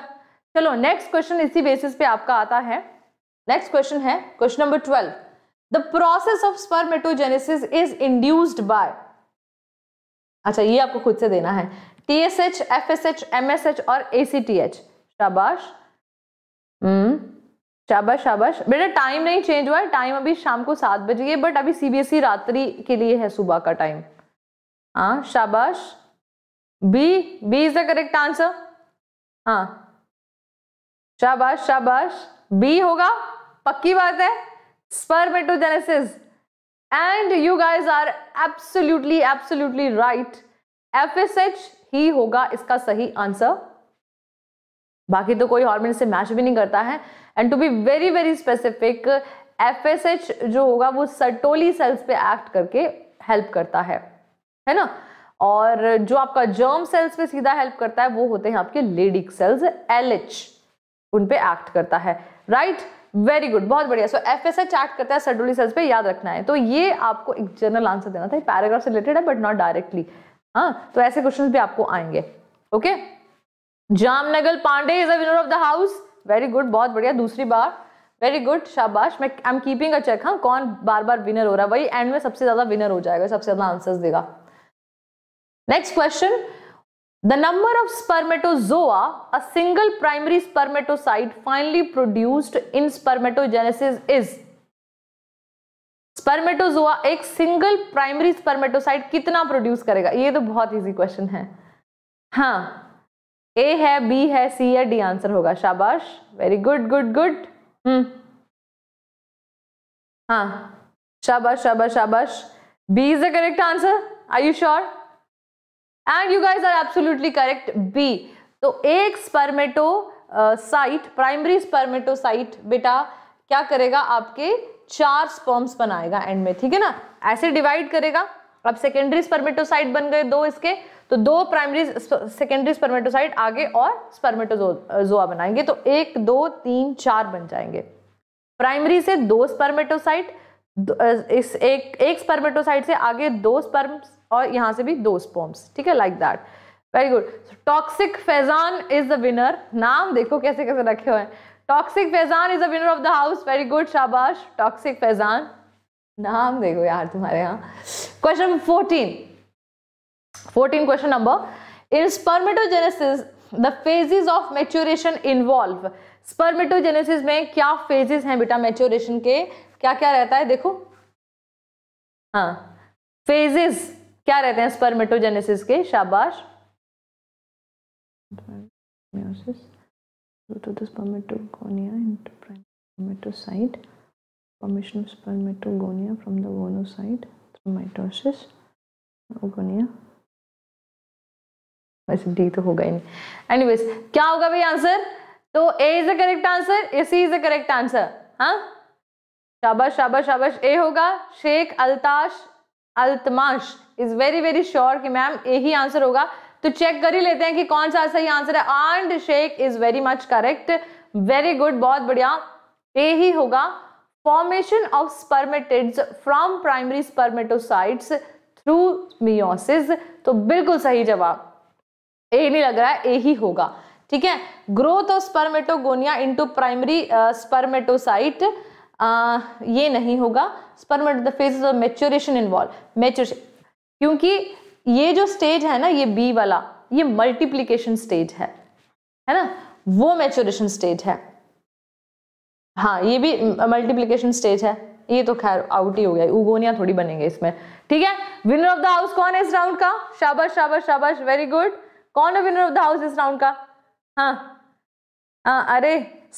चलो नेक्स्ट क्वेश्चन इसी बेसिस पे आपका आता है नेक्स्ट क्वेश्चन है question number twelve the process of spermatogenesis is induced by अच्छा ये आपको खुद से देना है T S H F S H M S H और ए सी टी एच शाबाश हम्म शाबाश शाबाश बेटा टाइम नहीं चेंज हुआ है टाइम अभी शाम को सात बजे है बट अभी सीबीएसई e रात्रि के लिए है सुबह का टाइम हाँ शाबाश B B is the correct answer हाँ शाबाश शाबाश बी होगा पक्की बात है spermatogenesis and you guys are absolutely absolutely right F S H ही होगा इसका सही आंसर बाकी तो कोई हार्मोन से मैच भी नहीं करता है and to be very very specific F जो होगा वो सटोली सेल्स पे एक्ट करके हेल्प करता है है ना और जो आपका जर्म सेल्स पे सीधा हेल्प करता है वो होते हैं आपके लेडिक सेल्स एल एच उन एक्ट करता है राइट वेरी गुड बहुत बढ़िया so F S H act करता है सर्टोली सेल्स पे याद रखना है तो ये आपको एक जनरल आंसर देना था पैराग्राफ से रिलेटेड है बट नॉट डायरेक्टली हाँ तो ऐसे क्वेश्चन भी आपको आएंगे okay okay? Jamnagar Pandey is अनर winner of the house very good बहुत बढ़िया दूसरी बार वेरी गुड शाबाश मैं I am keeping a check हाँ कौन बार बार विनर हो रहा है वही एंड में सबसे ज्यादा विनर हो जाएगा सबसे ज्यादा आंसर्स देगा next question the number of spermatozoa a single primary spermatocyte finally produced in spermatogenesis is spermatozoa एक सिंगल प्राइमरी स्पर्मेटोसाइट कितना प्रोड्यूस करेगा ये तो बहुत इजी क्वेश्चन है हाँ ए है बी है सी है डी आंसर होगा शाबाश very good good good hmm हाँ शाबाश शाबाश शाबाश B is the correct answer are you sure and you guys are absolutely correct B तो एक spermatocyte primary spermatocyte बेटा क्या करेगा आपके चार स्पर्म्स बनाएगा एंड में ठीक है ना ऐसे डिवाइड करेगा अब सेकेंडरी स्पर्मेटो साइट बन गए दो इसके तो दो प्राइमरी सेकेंडरी स्पर्मेटोसाइट आगे और स्पर्मेटोजोआ बनाएंगे तो एक दो तीन चार बन जाएंगे प्राइमरी से दो स्पर्मेटोसाइट इस एक एक स्पर्मेटोसाइट से आगे दो स्पर्म्स और यहां से भी दो स्पोम्स ठीक है like that very good toxic Faizan is the winner नाम देखो कैसे कैसे रखे हुए हैं toxic Faizan is the winner of the house very good शाबाश टॉक्सिक फैजान नाम देखो यार तुम्हारे यहाँ question fourteen 14 question number in spermatogenesis the phases of maturation involve spermatogenesis में क्या फेजेस हैं बेटा मेच्योरेशन के क्या क्या रहता है देखो हाँ फेजेस क्या रहते हैं स्पर्मेटोजेनेसिस के शाबाश to the spermatogonia into spermatocyte formation of spermatogonia from the gonocyte through mitosis gonia वैसे डी तो होगा ही नहीं एनीवेज क्या होगा भाई आंसर तो A is the correct answer A C is the correct answer हाँ शाबाश शाबाश शाबाश ए होगा Sheikh Altash Altamash is very very sure कि मैम ए ही आंसर होगा तो चेक कर ही लेते हैं कि कौन सा सही आंसर है and Sheikh is very much correct very good बहुत बढ़िया ए ही होगा formation of spermatids from primary spermatocytes through meiosis तो बिल्कुल सही जवाब ए नहीं लग रहा है ए ही होगा ठीक है growth of spermatogonia into primary spermatocyte ये नहीं होगा स्पर्मेट the phase of maturation involve maturation क्योंकि ये जो स्टेज है ना ये बी वाला ये मल्टीप्लीकेशन स्टेज है है ना वो मेच्योरेशन स्टेज है हाँ ये भी मल्टीप्लीकेशन mm, स्टेज है ये तो खैर आउट ही हो गया उगोनिया थोड़ी बनेंगे इसमें ठीक है विनर ऑफ द हाउस कौन है इस राउंड का शाबाश शाबाश शाबाश वेरी गुड कौन है विनर ऑफ द हाउस इस राउंड का हाँ हाँ अरे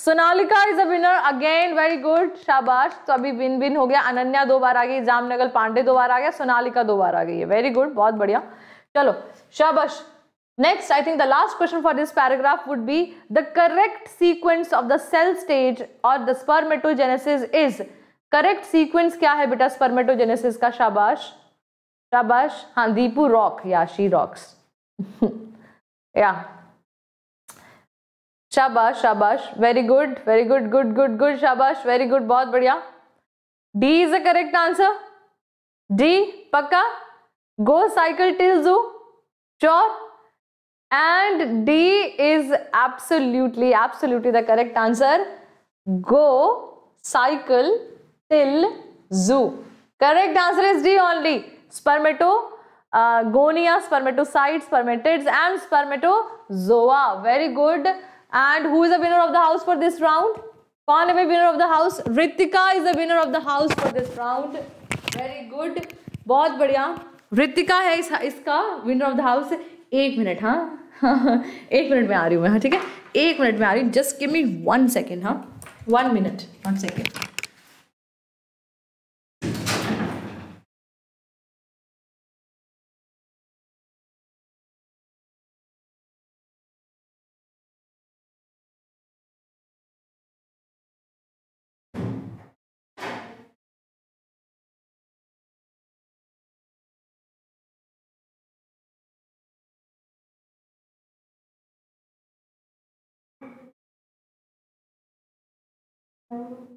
Sonalika is a winner again very good शाबाश तो अभी विन विन हो गया अनन्या दो बार आ गई जामनगर पांडे दो बार आ गया सोनालिका दो बार आ गई है वेरी गुड बहुत बढ़िया चलो शाबाश next I think the last question for this paragraph would be the correct sequence of the cell stage और the spermatogenesis is correct sequence क्या है बेटा स्पर्मेटोजेनेसिस का शाबाश शाबाश हाँ Deepu rock yeah she rocks yeah shabash shabash very good very good good good good shabash very good bahut badhiya d is a correct answer d pakka go cycle till zoo sure and d is absolutely absolutely the correct answer go cycle till zoo correct answer is d only spermato gonia uh, spermatocyte spermatids and spermatozoa very good and who is the winner of the house for this round कौन है winner of the house Ritika is the winner of the house for this round very good बहुत बढ़िया रितिका है इस, इसका winner of the house एक minute हाँ एक मिनट में आ रही हूँ मैं हाँ, ठीक है एक मिनट में आ रही हूँ just give me one second हाँ one minute one second and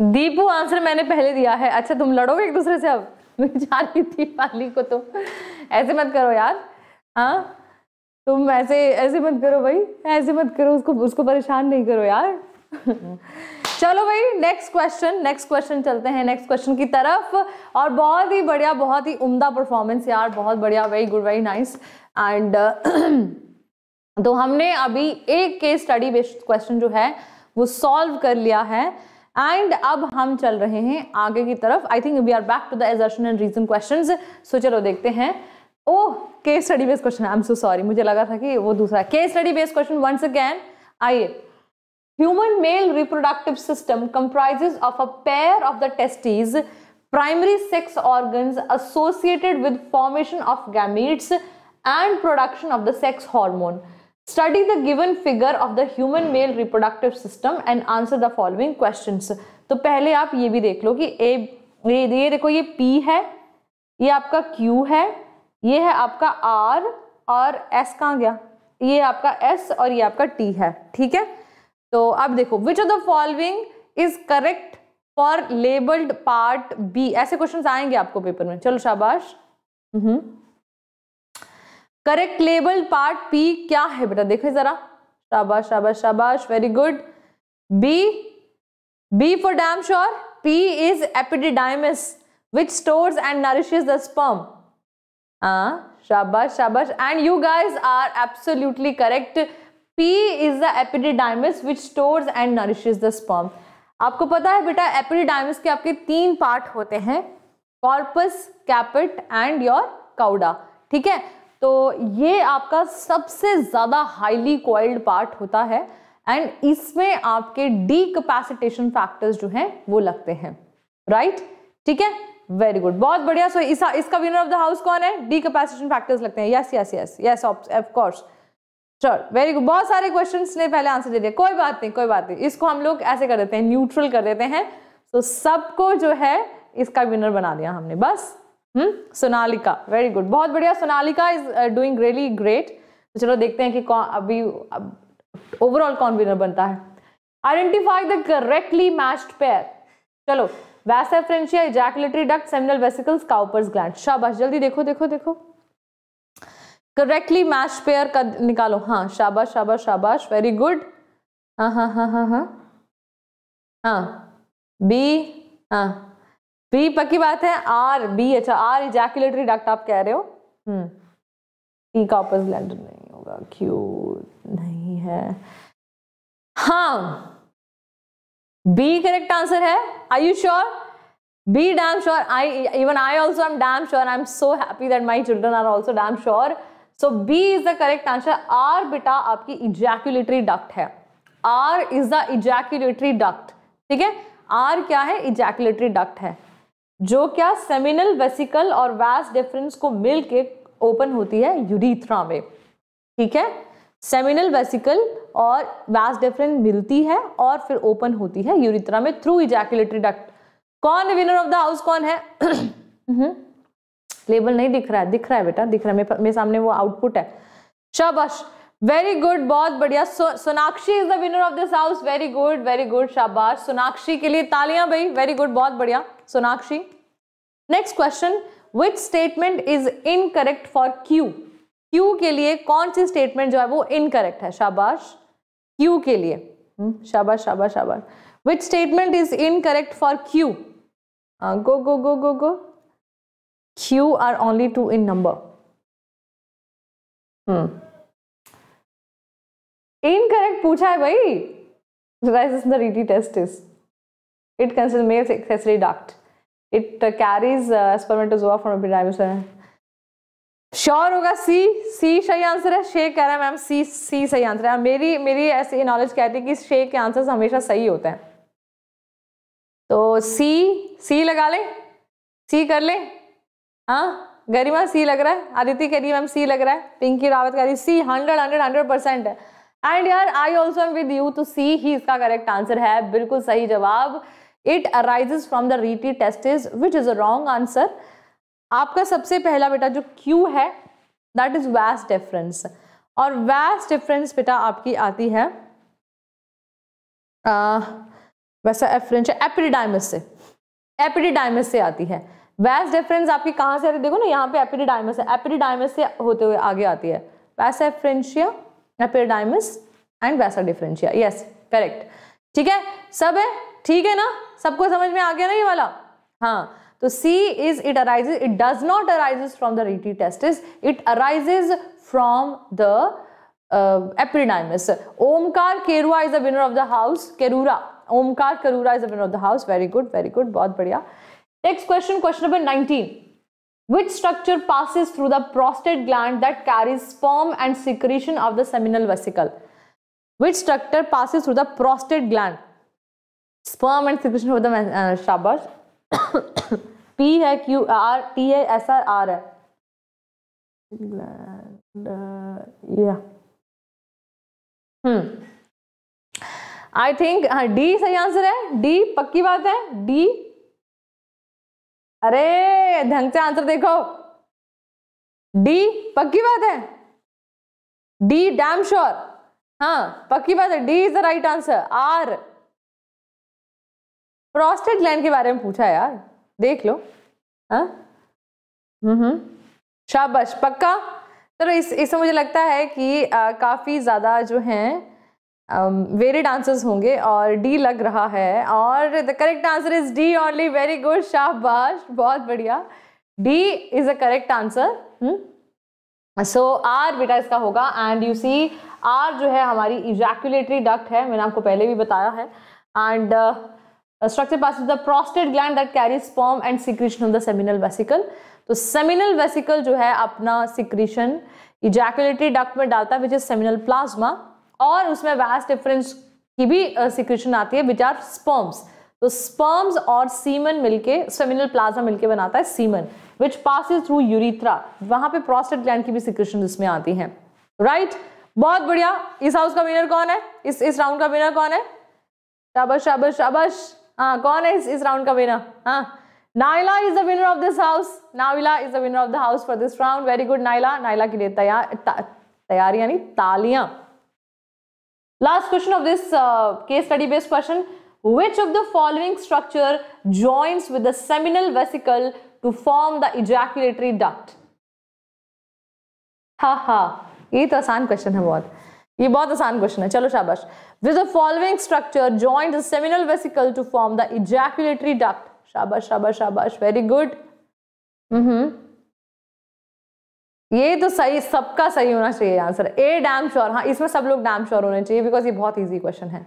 Deepu answer मैंने पहले दिया है अच्छा तुम लड़ोगे एक दूसरे से अब मैं जा रही थी पाली को तो ऐसे मत करो यार हाँ तुम ऐसे ऐसे मत करो भाई ऐसे मत करो उसको उसको परेशान नहीं करो यार चलो भाई नेक्स्ट क्वेश्चन नेक्स्ट क्वेश्चन चलते हैं नेक्स्ट क्वेश्चन की तरफ और बहुत ही बढ़िया बहुत ही उम्दा परफॉर्मेंस यार बहुत बढ़िया very good very nice and तो हमने अभी एक केस स्टडी बेस्ड क्वेश्चन जो है वो सॉल्व कर लिया है एंड अब हम चल रहे हैं आगे की तरफ I think we are back to the assertion and reason question so चलो देखते हैं oh case study based question I am so sorry मुझे लगा था कि वो दूसरा case study based question once again आइए human male reproductive system comprises of a pair of the testes primary sex organ associated with formation of gametes and production of the sex hormone Study the given figure of the human male reproductive system and answer the following questions. तो पहले आप ये भी देख लो कि ए ये, ये देखो ये P है ये आपका Q है ये है आपका R और S कहाँ गया ये आपका S और ये आपका T है ठीक है तो अब देखो which of the following is correct for labelled part B ऐसे क्वेश्चन आएंगे आपको पेपर में चलो शाबाश हम्म करेक्ट लेबल पार्ट पी क्या है बेटा देखो जरा शाबाश शाबाश शाबाश very good B B for damn sure P is epididymis which store and nourishes the sperm शाबाश शाबाश and you guys are absolutely correct P is the epididymis which store and nourish the sperm आपको पता है बेटा epididymis के आपके तीन part होते हैं corpus caput and your cauda ठीक है तो ये आपका सबसे ज़्यादा हाईली कॉइल्ड पार्ट होता है एंड इसमें आपके डी कैपेसिटेशन फैक्टर्स जो हैं वो लगते हैं राइट right? ठीक है वेरी गुड बहुत बढ़िया सो इस, इसका विनर ऑफ द हाउस कौन है डी कैपेसिटेशन फैक्टर्स लगते हैं yes yes yes yes of course sure very good बहुत सारे क्वेश्चंस ने पहले आंसर दे दिया कोई बात नहीं कोई बात नहीं इसको हम लोग ऐसे कर देते हैं न्यूट्रल कर देते हैं तो सबको जो है इसका विनर बना दिया हमने बस हम्म सोनालिका वेरी गुड बहुत बढ़िया Sonalika is doing really great तो चलो देखते हैं कि कौन अभी ओवरऑल कौन विनर बनता है identify the correctly matched pair चलो vasa deferentia ejaculatory duct seminal vesicles cowper's gland शाबाश जल्दी देखो देखो देखो करेक्टली मैच्ड पेयर का निकालो हाँ शाबाश शाबाश शाबाश वेरी गुड हाँ हाँ हाँ हाँ हाँ हाँ बी हाँ तो ये पक्की बात है आर बी अच्छा आर इजैक्यूलेटरी डक्ट आप कह रहे हो टी हम्म, का ऑपोजिट ग्लैंडर नहीं होगा क्यू नहीं है हाँ बी करेक्ट आंसर है I you sure B damn sure I even I also am damn sure I am so happy that my children are also damn sure so B is the correct answer R बेटा आपकी ejaculatory duct है R is the ejaculatory duct ठीक है are क्या है ejaculatory duct है जो क्या सेमिनल वेसिकल और वैस डिफरेंस को मिल के ओपन होती है यूरिथ्रा में ठीक है सेमिनल वेसिकल और वैस डिफरेंस मिलती है और फिर ओपन होती है यूरिथ्रा में थ्रू इजैकुलेटरी डक्ट कौन विनर ऑफ द हाउस कौन है लेबल हम्म। नहीं दिख रहा है दिख रहा है बेटा दिख रहा है मेरे सामने वो आउटपुट है शाबाश वेरी गुड बहुत बढ़िया Sonakshi is the winner of this house very good very good शाबाश सोनाक्षी के लिए तालियां भाई वेरी गुड बहुत बढ़िया Sonakshi next question which statement is incorrect for Q Q के लिए कौन सी स्टेटमेंट जो है वो इनकरेक्ट है शाबाश क्यू के लिए हम्म, शाबाश शाबाश शाबाश which statement is incorrect for Q go go go go go Q are only two in number hmm incorrect पूछा है भाई rete testis it consider males accessory duct it carries spermatozoa from epididymis sure होगा C सी सही answer है शेख कह रहा है ma'am सी सी सही आंसर है हाँ, मेरी मेरी ऐसी नॉलेज कहती है कि शेख के आंसर हमेशा सही होते हैं तो सी सी लगा ले सी कर ले हाँ गरिमा सी लग रहा है आदित्य कह रही है मैम सी लग रहा है पिंकी रावत कह रही C hundred hundred hundred percent है एंड यार I also am with you too C ही इसका करेक्ट आंसर है बिल्कुल सही जवाब it arise from the rete testis which is a wrong answer आपका सबसे पहला बेटा जो क्यू है दैट इज वैस डिफरेंस और वैस डिफरेंस बेटा आपकी आती है आ, वैसा एफरेंस एपिडिडाइमस से एपिडिडाइमस से आती है वैस डिफरेंस आपकी कहाँ से आती है देखो ना यहाँ पे एपिडिडाइमस है एपिडिडाइमस से होते हुए आगे आती है vasa efferentia epididymis and vasa deferentia yes correct ठीक है सब है ठीक है ना सबको समझ में आ गया ना ये वाला हाँ तो C is it arises it does not arises from the RT testis it arises from the uh, epididymis Omkar Kerua is the winner of the house Kerura Omkar Kerura is the winner of the house very good very good बहुत बढ़िया next question question number 19 which structure passes through the prostate gland that carries sperm and secretion of the seminal vesicle which structure passes through the prostate gland sperm and secretion of the uh, shabash p है q r t है s r r है gland uh, yeah hmm i think uh, d सही D. है baat hai. D. अरे ढंग से answer देखो D पक्की बात है डी डैम श्योर हाँ पक्की बात है D is the right answer R prostate gland के बारे में पूछा यार देख लो हाँ? हम्म, हम्म शाबाश पक्का चलो तो इस इसमें मुझे लगता है कि आ, काफी ज्यादा जो है वेरिड um, आंसर्स होंगे और डी लग रहा है और the correct answer is D only very good शाहबाश बहुत बढ़िया D is a correct answer so R बेटा इसका होगा एंड यू सी आर जो है हमारी इजैक्यूलेटरी डक्ट है मैंने आपको पहले भी बताया है and structure pass the prostate gland that carry sperm and secretion of the seminal vesicle तो सेमिनल वेसिकल जो है अपना सिक्रीशन इजैक्यूलेटरी डक्ट में डालता है विच इज सेमिनल प्लाज्मा और उसमें वैस डिफरेंस की भी सिक्रेशन आती है विच आर स्पर्म्स तो स्पर्म्स और सीमन मिलके सेमिनल प्लाज्मा मिलके बनाता है semen which pass through urethra वहां पे प्रोस्टेट ग्लैंड की भी सिक्रेशन इसमें आती है राइट बहुत बढ़िया इस हाउस का विनर कौन है इस इस राउंड का विनर कौन है शाबाश शाबाश शाबाश हाँ कौन है इस इस राउंड का विनर हाँ Naila is the winner of this house Navila is the winner of the house for this round very good Naila Naila के लिए तैयार तैयार यानी तालियां Last question of this uh, case study based question. Which of the following structure joins with the seminal vesicle to form the ejaculatory duct? Ha ha. This is question. This is a very easy question. Chalo shabash. With the following structure joins the seminal vesicle to form the ejaculatory duct? Shabash, shabash, shabash. Very good. Mm-hmm. ये तो सही सबका सही होना चाहिए answer A damn sure हाँ इसमें सब लोग डैम श्योर होने चाहिए बिकॉज ये बहुत ईजी क्वेश्चन है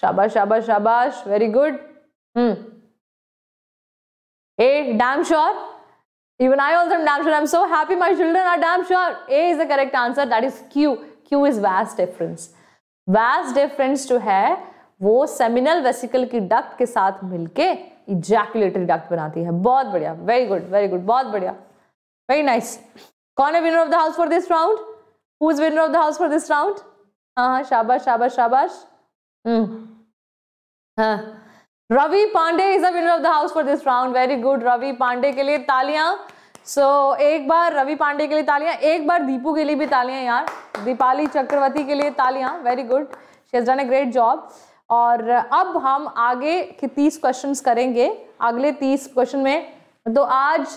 शाबाश शाबाश शाबाश very good hmm A damn sure Even I also am damn sure. I'm so happy my children are damn sure. A is the correct answer. That is Q. Q is vast difference. Vast difference जो है वो seminal vesicle की duct के साथ मिलके ejaculatory duct बनाती है बहुत बढ़िया वेरी गुड वेरी गुड बहुत बढ़िया वेरी नाइस nice. कौन है winner of the house for this round winner of the house for this round हाँ हाँ शाबाश शाबाश शाबाश हम्म। हाँ। Ravi Pandey is a winner of the house for this round very good Ravi Pandey के लिए तालियां सो so, एक बार रवि पांडे के लिए तालियां एक बार दीपू के लिए भी तालियां यार दीपाली चक्रवर्ती के लिए तालियां very good she done a great job और अब हम आगे के तीस क्वेश्चन करेंगे अगले तीस क्वेश्चन में तो आज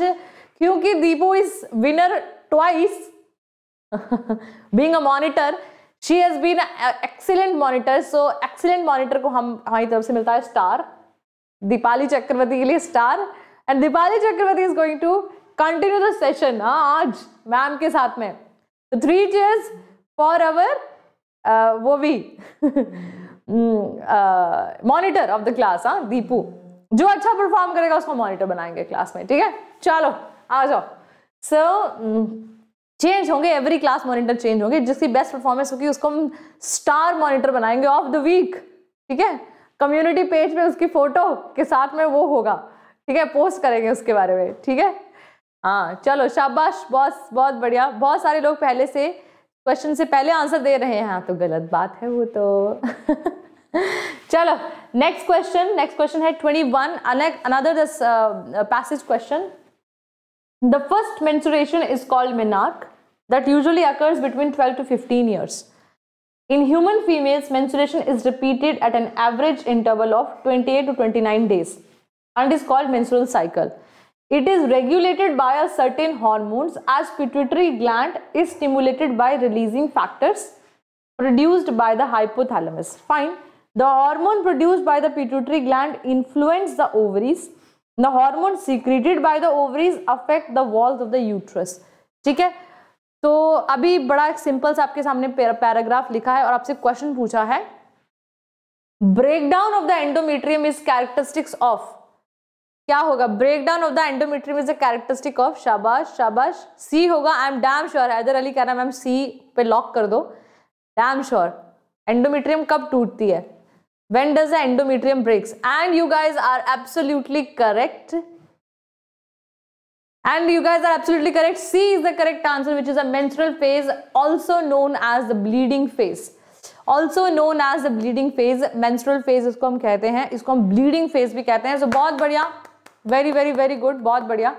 क्योंकि Deepu is winner twice being a monitor she has been excellent monitor so excellent monitor को हम हमारी तरफ से मिलता है स्टार दीपाली चक्रवर्ती के लिए star and Deepali Chakraborty is going to continue the session आज मैम के साथ में तो थ्री चेयर्स फॉर अवर वो भी मॉनिटर ऑफ द क्लास हाँ दीपू जो अच्छा परफॉर्म करेगा उसको मॉनिटर बनाएंगे क्लास में ठीक है चलो आ जाओ सो चेंज mm, होंगे एवरी क्लास मॉनिटर चेंज होंगे जिसकी बेस्ट परफॉर्मेंस होगी उसको हम स्टार मॉनिटर बनाएंगे ऑफ द वीक ठीक है कम्युनिटी पेज में उसकी फोटो के साथ में वो होगा ठीक है पोस्ट करेंगे उसके बारे में ठीक है हाँ चलो शाबाश बहुत बहुत बढ़िया बहुत सारे लोग पहले से क्वेश्चन से पहले आंसर दे रहे हैं हाँ तो गलत बात है वो तो चलो नेक्स्ट क्वेश्चन नेक्स्ट क्वेश्चन है twenty one another passage question The first menstruation is called menarche that usually occurs between 12 to 15 years. In human females, menstruation is repeated at an average interval of 28 to 29 days and is called menstrual cycle. It is regulated by a certain hormones as pituitary gland is stimulated by releasing factors produced by the hypothalamus. Fine. The hormone produced by the pituitary gland influences the ovaries the hormone secreted by the ovaries affect the walls of the uterus ठीक है तो अभी बड़ा simple सा आपके सामने paragraph लिखा है और आपसे क्वेश्चन पूछा है breakdown of the endometrium is characteristics of क्या होगा breakdown of the endometrium is a characteristic of शाबाश शाबाश सी होगा I am damn sure Haider Ali कह रहा है मैम सी पे लॉक कर दो डैम श्योर एंडोमेट्रियम कब टूटती है when does the endometrium breaks and you guys are absolutely correct and you guys are absolutely correct c is the correct answer which is a menstrual phase also known as the bleeding phase also known as the bleeding phase menstrual phase इसको हम कहते हैं इसको हम bleeding phase भी कहते हैं सो so, बहुत बढ़िया Very, वेरी वेरी गुड बहुत बढ़िया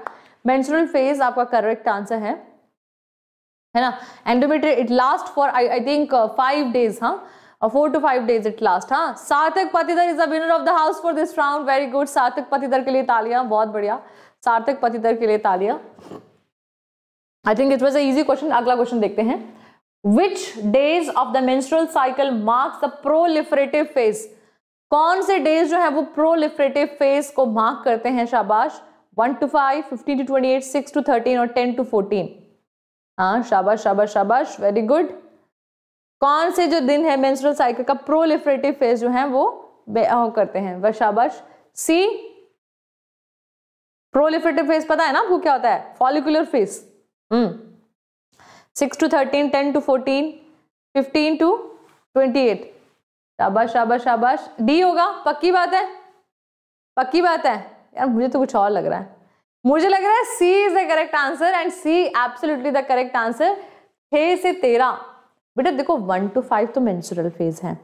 मैंस्ट्रल फेज आपका करेक्ट आंसर है है ना endometrium it last for I I think days, days हाँ four to five days it last हाँ Sarthak Patidar is the winner of the house for this round very good Sarthak Patidar के लिए तालियां बहुत बढ़िया सार्थक पतिधर के लिए तालियां I think it was easy question अगला क्वेश्चन देखते हैं which days of the menstrual cycle marks the proliferative phase कौन से डेज जो है वो प्रोलिफरेटिव फेज को मार्क करते हैं शाबाश one to five fifteen to twenty eight six to thirteen और टेन टू फोर्टीन हाँ शाबाश शाबाश शाबाश वेरी गुड कौन से जो दिन है मेंस्ट्रुअल साइकिल का प्रोलिफरेटिव फेज जो है वो करते हैं वशाबाश सी प्रोलिफरेटिव फेज पता है ना आपको क्या होता है follicular phase six to thirteen ten to fourteen fifteen to twenty eight शाबाश शाबाश शाबाश डी होगा पक्की बात है पक्की बात है यार मुझे तो कुछ और लग रहा है मुझे लग रहा है C is the correct answer and C absolutely the correct answer छह से तेरह बेटा देखो वन टू फाइव तो मेंस्ट्रुअल फेज है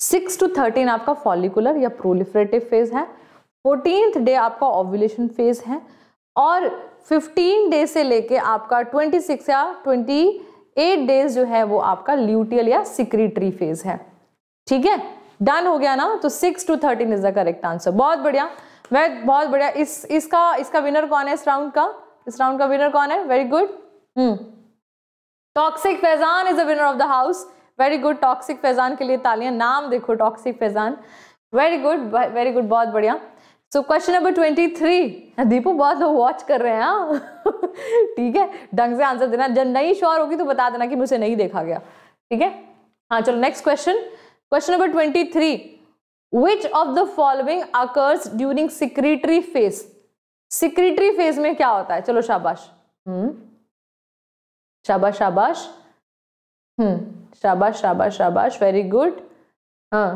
सिक्स टू थर्टीन आपका फॉलिकुलर या प्रोलिफ्रेटिव फेज है फोर्टीन डे आपका ऑव्यूलेशन फेज है और फिफ्टीन डे से लेके आपका ट्वेंटी सिक्स या ट्वेंटी एट डेज जो है वो आपका ल्यूटियल या सिक्रीटरी फेज है ठीक है डन हो गया ना तो six to thirteen is the correct answer बहुत बढ़िया मैं बहुत बढ़िया इस इसका इसका विनर कौन है इस राउंड का इस राउंड का विनर कौन है very good hmm toxic Faizan is winner of the house very good toxic Faizan के लिए तालियां नाम देखो toxic Faizan very good very good बहुत बढ़िया so question number twenty three Deepu बहुत लोग वॉच कर रहे हैं हाँ? ठीक है ढंग से आंसर देना जब नहीं श्योर होगी तो बता देना कि मुझे नहीं देखा गया ठीक है हाँ चलो next question question number twenty three which of the following occurs during secretory phase secretory phase में क्या होता है चलो शाबाश हम्म शाबाश शाबाश हम्म शाबाश शाबाश शाबाश वेरी गुड हाँ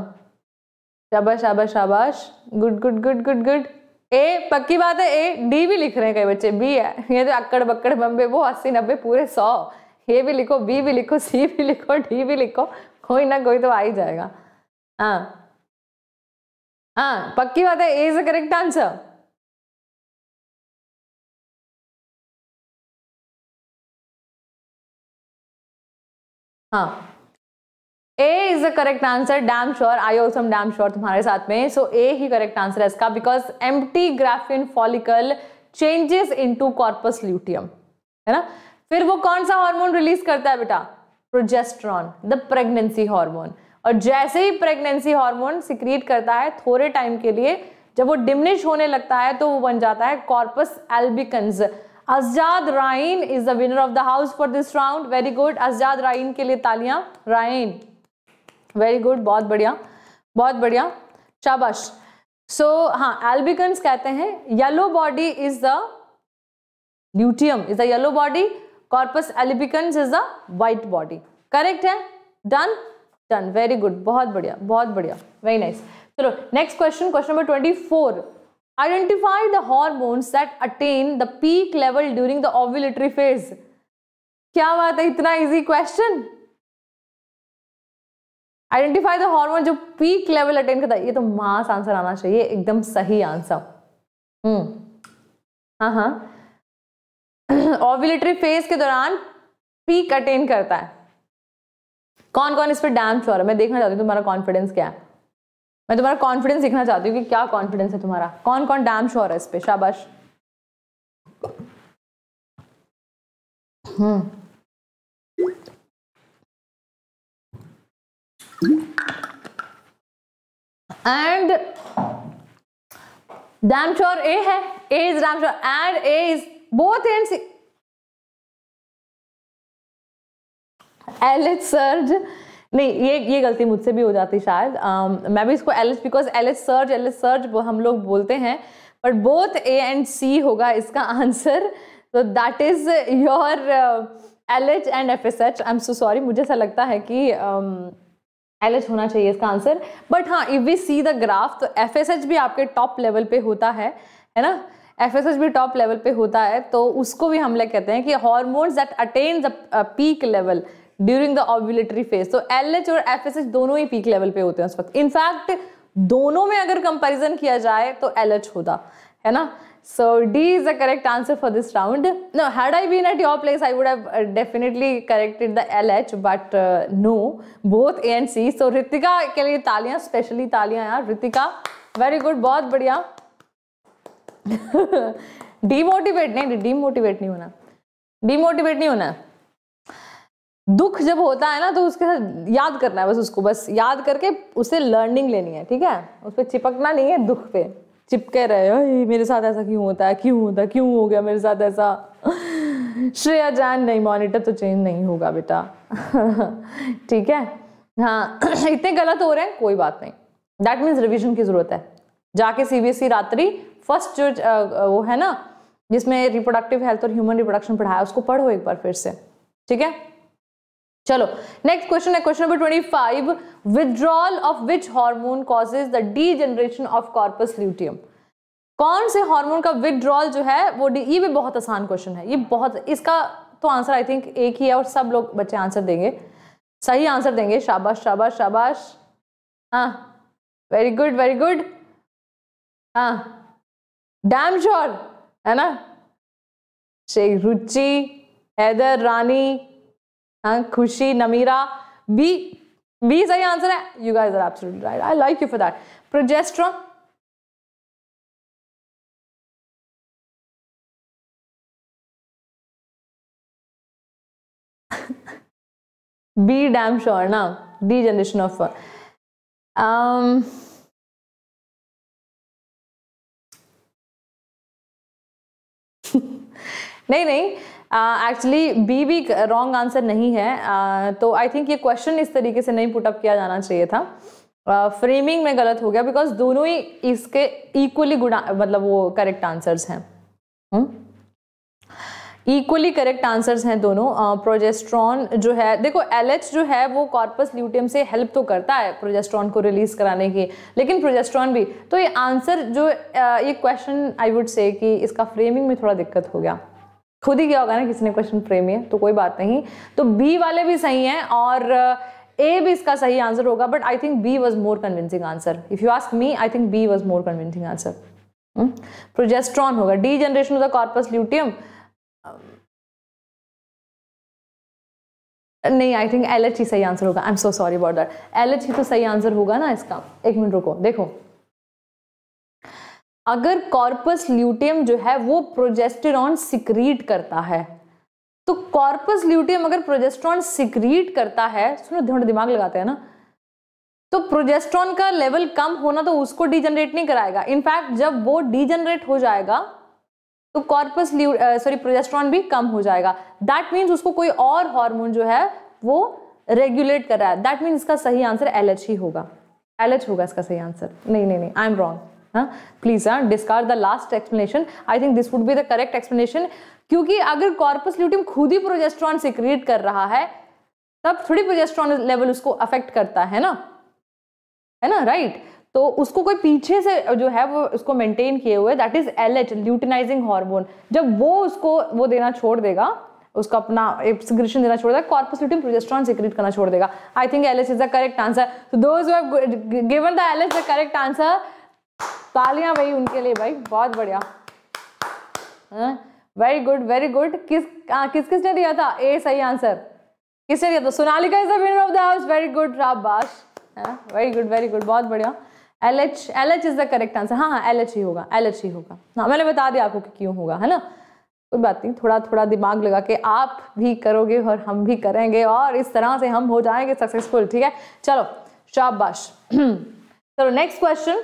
शाबाश शाबाश शाबाश good good good good good A पक्की बात है ए डी भी लिख रहे हैं कई बच्चे बी है ये तो अक्कड़ बक्कड़ बम्बे वो अस्सी नब्बे पूरे सौ ए भी लिखो बी भी लिखो सी भी लिखो डी भी लिखो कोई ना कोई तो आ ही जाएगा हाँ हाँ पक्की बात है A is a correct answer हाँ A is the correct answer damn sure I also damn sure तुम्हारे साथ में सो ए ही करेक्ट आंसर है इसका because empty graafian follicle changes into corpus luteum है ना फिर वो कौन सा हार्मोन रिलीज करता है बेटा प्रोजेस्ट्रॉन द प्रेगनेंसी हार्मोन और जैसे ही प्रेगनेंसी हार्मोन सिक्रिएट करता है थोड़े टाइम के लिए जब वो डिमिनिश होने लगता है तो वो बन जाता है corpus albicans Azad Rain is the winner of the house for this round very good Azad Rain के लिए तालियां राइन वेरी गुड बहुत बढ़िया बहुत बढ़िया शाबाश सो so, हाँ एल्बिकन्स कहते हैं yellow body is the luteum is the yellow body corpus albicans is the white body correct है डन डन वेरी गुड बहुत बढ़िया बहुत बढ़िया वेरी नाइस चलो next question question number twenty four Identify the hormones that attain the peak level during the ovulatory phase. क्या बात है इतना easy question identify the hormone जो पीक लेवल अटेन करता है ये तो मास आंसर आना चाहिए एकदम सही आंसर हम्म हाँ हाँ ऑविलेटरी फेज के दौरान पीक अटेन करता है कौन कौन इस पर हो रहा है मैं देखना चाहती हूँ तुम्हारा कॉन्फिडेंस क्या है मैं तुम्हारा कॉन्फिडेंस देखना चाहती हूँ कि क्या कॉन्फिडेंस है तुम्हारा कौन कौन डैम शोर है इस पे शाबाश एंड डैम शोर ए है A is damn sure and A is both and L is surge नहीं ये ये गलती मुझसे भी हो जाती शायद um, मैं भी इसको L H because L H surge L surge हम लोग बोलते हैं but both A and C होगा इसका आंसर तो that is your L H and F S H I am so sorry मुझे ऐसा लगता है कि एल um, होना चाहिए इसका आंसर बट हाँ if we see the graph तो एफ एस एच भी आपके टॉप लेवल पे होता है है ना एफ एस एच भी टॉप लेवल पे होता है तो उसको भी हम लोग कहते हैं कि hormones that attain peak level during the ovulatory phase तो एल एच और एफ एस एच दोनों ही पीक लेवल पे होते हैं उस वक्त इनफैक्ट दोनों में अगर कंपेरिजन किया जाए तो एल एच होता है ना so d is the correct answer for this round now had i been at your place i would have uh, definitely corrected the lh but uh, no both a and c so ritika के लिए तालियां specially तालियां यार Ritika very good बहुत बढ़िया demotivate नहीं demotivate नहीं होना डीमोटिवेट नहीं होना दुख जब होता है ना तो उसके साथ याद करना है बस उसको बस याद करके उसे लर्निंग लेनी है ठीक है उस पर चिपकना नहीं है दुख पे चिपके रहे हो मेरे साथ ऐसा क्यों होता है क्यों होता है क्यों हो गया मेरे साथ ऐसा श्रेया जान नहीं मॉनिटर तो चेंज नहीं होगा बेटा ठीक है हाँ इतने गलत हो रहे हैं कोई बात नहीं दैट मीन्स रिविजन की ज़रूरत है जाके सीबीएसई e रात्रि फर्स्ट जो वो है ना जिसमें रिप्रोडक्टिव हेल्थ और ह्यूमन रिप्रोडक्शन पढ़ाया उसको पढ़ो एक बार फिर से ठीक है चलो नेक्स्ट क्वेश्चन है question number twenty five withdrawal of which hormone causes the degeneration of corpus luteum कौन से हार्मोन का विदड्रॉल जो है वो ये भी बहुत आसान क्वेश्चन है ये बहुत इसका तो आंसर आई थिंक एक ही है और सब लोग बच्चे आंसर देंगे सही आंसर देंगे शाबाश शाबाश शाबाश हाँ वेरी गुड वेरी गुड हाँ डैम श्योर है ना शेख रुचि हैदर रानी हाँ खुशी नमीरा बी बी सही आंसर है you guys are absolutely right I like you for that progesterone B damn sure ना डी जनरेशन ऑफ um नहीं नहीं एक्चुअली uh, बी भी रॉन्ग आंसर नहीं है uh, तो आई थिंक ये क्वेश्चन इस तरीके से नहीं पुटअप किया जाना चाहिए था फ्रेमिंग uh, में गलत हो गया बिकॉज दोनों ही इसके इक्वली गुड मतलब वो करेक्ट आंसर्स हैं इक्वली करेक्ट आंसर्स हैं दोनों प्रोजेस्ट्रॉन uh, जो है देखो एल जो है वो कॉर्पस ल्यूटियम से हेल्प तो करता है प्रोजेस्ट्रॉन को रिलीज कराने की लेकिन प्रोजेस्ट्रॉन भी तो ये आंसर जो ये क्वेश्चन आई वुड से कि इसका फ्रेमिंग में थोड़ा दिक्कत हो गया खुद ही क्या होगा ना किसी ने क्वेश्चन फ्रेम है तो कोई बात नहीं तो बी वाले भी सही हैं और ए भी इसका सही आंसर होगा but I think B was more convincing answer if you ask me I think B was more convincing answer progesterone होगा degeneration of the corpus luteum नहीं आई थिंक एल ही सही आंसर होगा I am so sorry about that L ही तो सही answer होगा ना इसका एक मिनट रुको देखो अगर कॉर्पस ल्यूटियम जो है वो प्रोजेस्टेरॉन सिक्रीट करता है तो कॉर्पस ल्यूटियम अगर प्रोजेस्ट्रॉन सिक्रीट करता है सुनो थोड़ा दिमाग लगाते हैं ना तो प्रोजेस्ट्रॉन का लेवल कम होना तो उसको डिजनरेट नहीं कराएगा इनफैक्ट जब वो डिजनरेट हो जाएगा तो कॉर्पस सॉरी प्रोजेस्ट्रॉन भी कम हो जाएगा दैट मीन्स उसको कोई और हार्मोन जो है वो रेगुलेट कर रहा है दैट मीन्स इसका सही आंसर एल ही होगा एल होगा इसका सही आंसर नहीं नहीं नहीं आई एम रॉन्ग प्लीज हाँ discard the last explanation I think this would be the correct explanation क्योंकि अगर कॉर्पस ल्यूटियम खुद ही प्रोजेस्ट्रॉन सिक्रिएट कर रहा है तब थोड़ी प्रोजेस्ट्रॉन लेवल उसको अफेक्ट करता है ना है ना राइट right? तो उसको कोई पीछे से जो है वो उसको मेंटेन किए हुए that is L H luteinizing hormone जब वो उसको वो देना छोड़ देगा उसका अपना सिक्रेशन देना छोड़ देगा कॉर्पस ल्यूटियम प्रोजेस्ट्रॉन सिक्रेट करना छोड़ देगा I think L H is the correct answer so those given the L H the correct answer तालियां भाई उनके लिए भाई बहुत बढ़िया वेरी गुड वेरी गुड किस आ, हाँ, किस किसने दिया था ए सही आंसर किसने दिया था Sonalika is winner of the house very good राबाश वेरी गुड वेरी गुड बहुत बढ़िया L H L H is the correct answer हाँ हाँ एल एच ही होगा एल एच ही होगा हाँ मैंने बता दिया आपको कि क्यों होगा है ना कोई बात नहीं थोड़ा थोड़ा दिमाग लगा के आप भी करोगे और हम भी करेंगे और इस तरह से हम हो जाएंगे सक्सेसफुल ठीक है चलो शाबाश चलो नेक्स्ट क्वेश्चन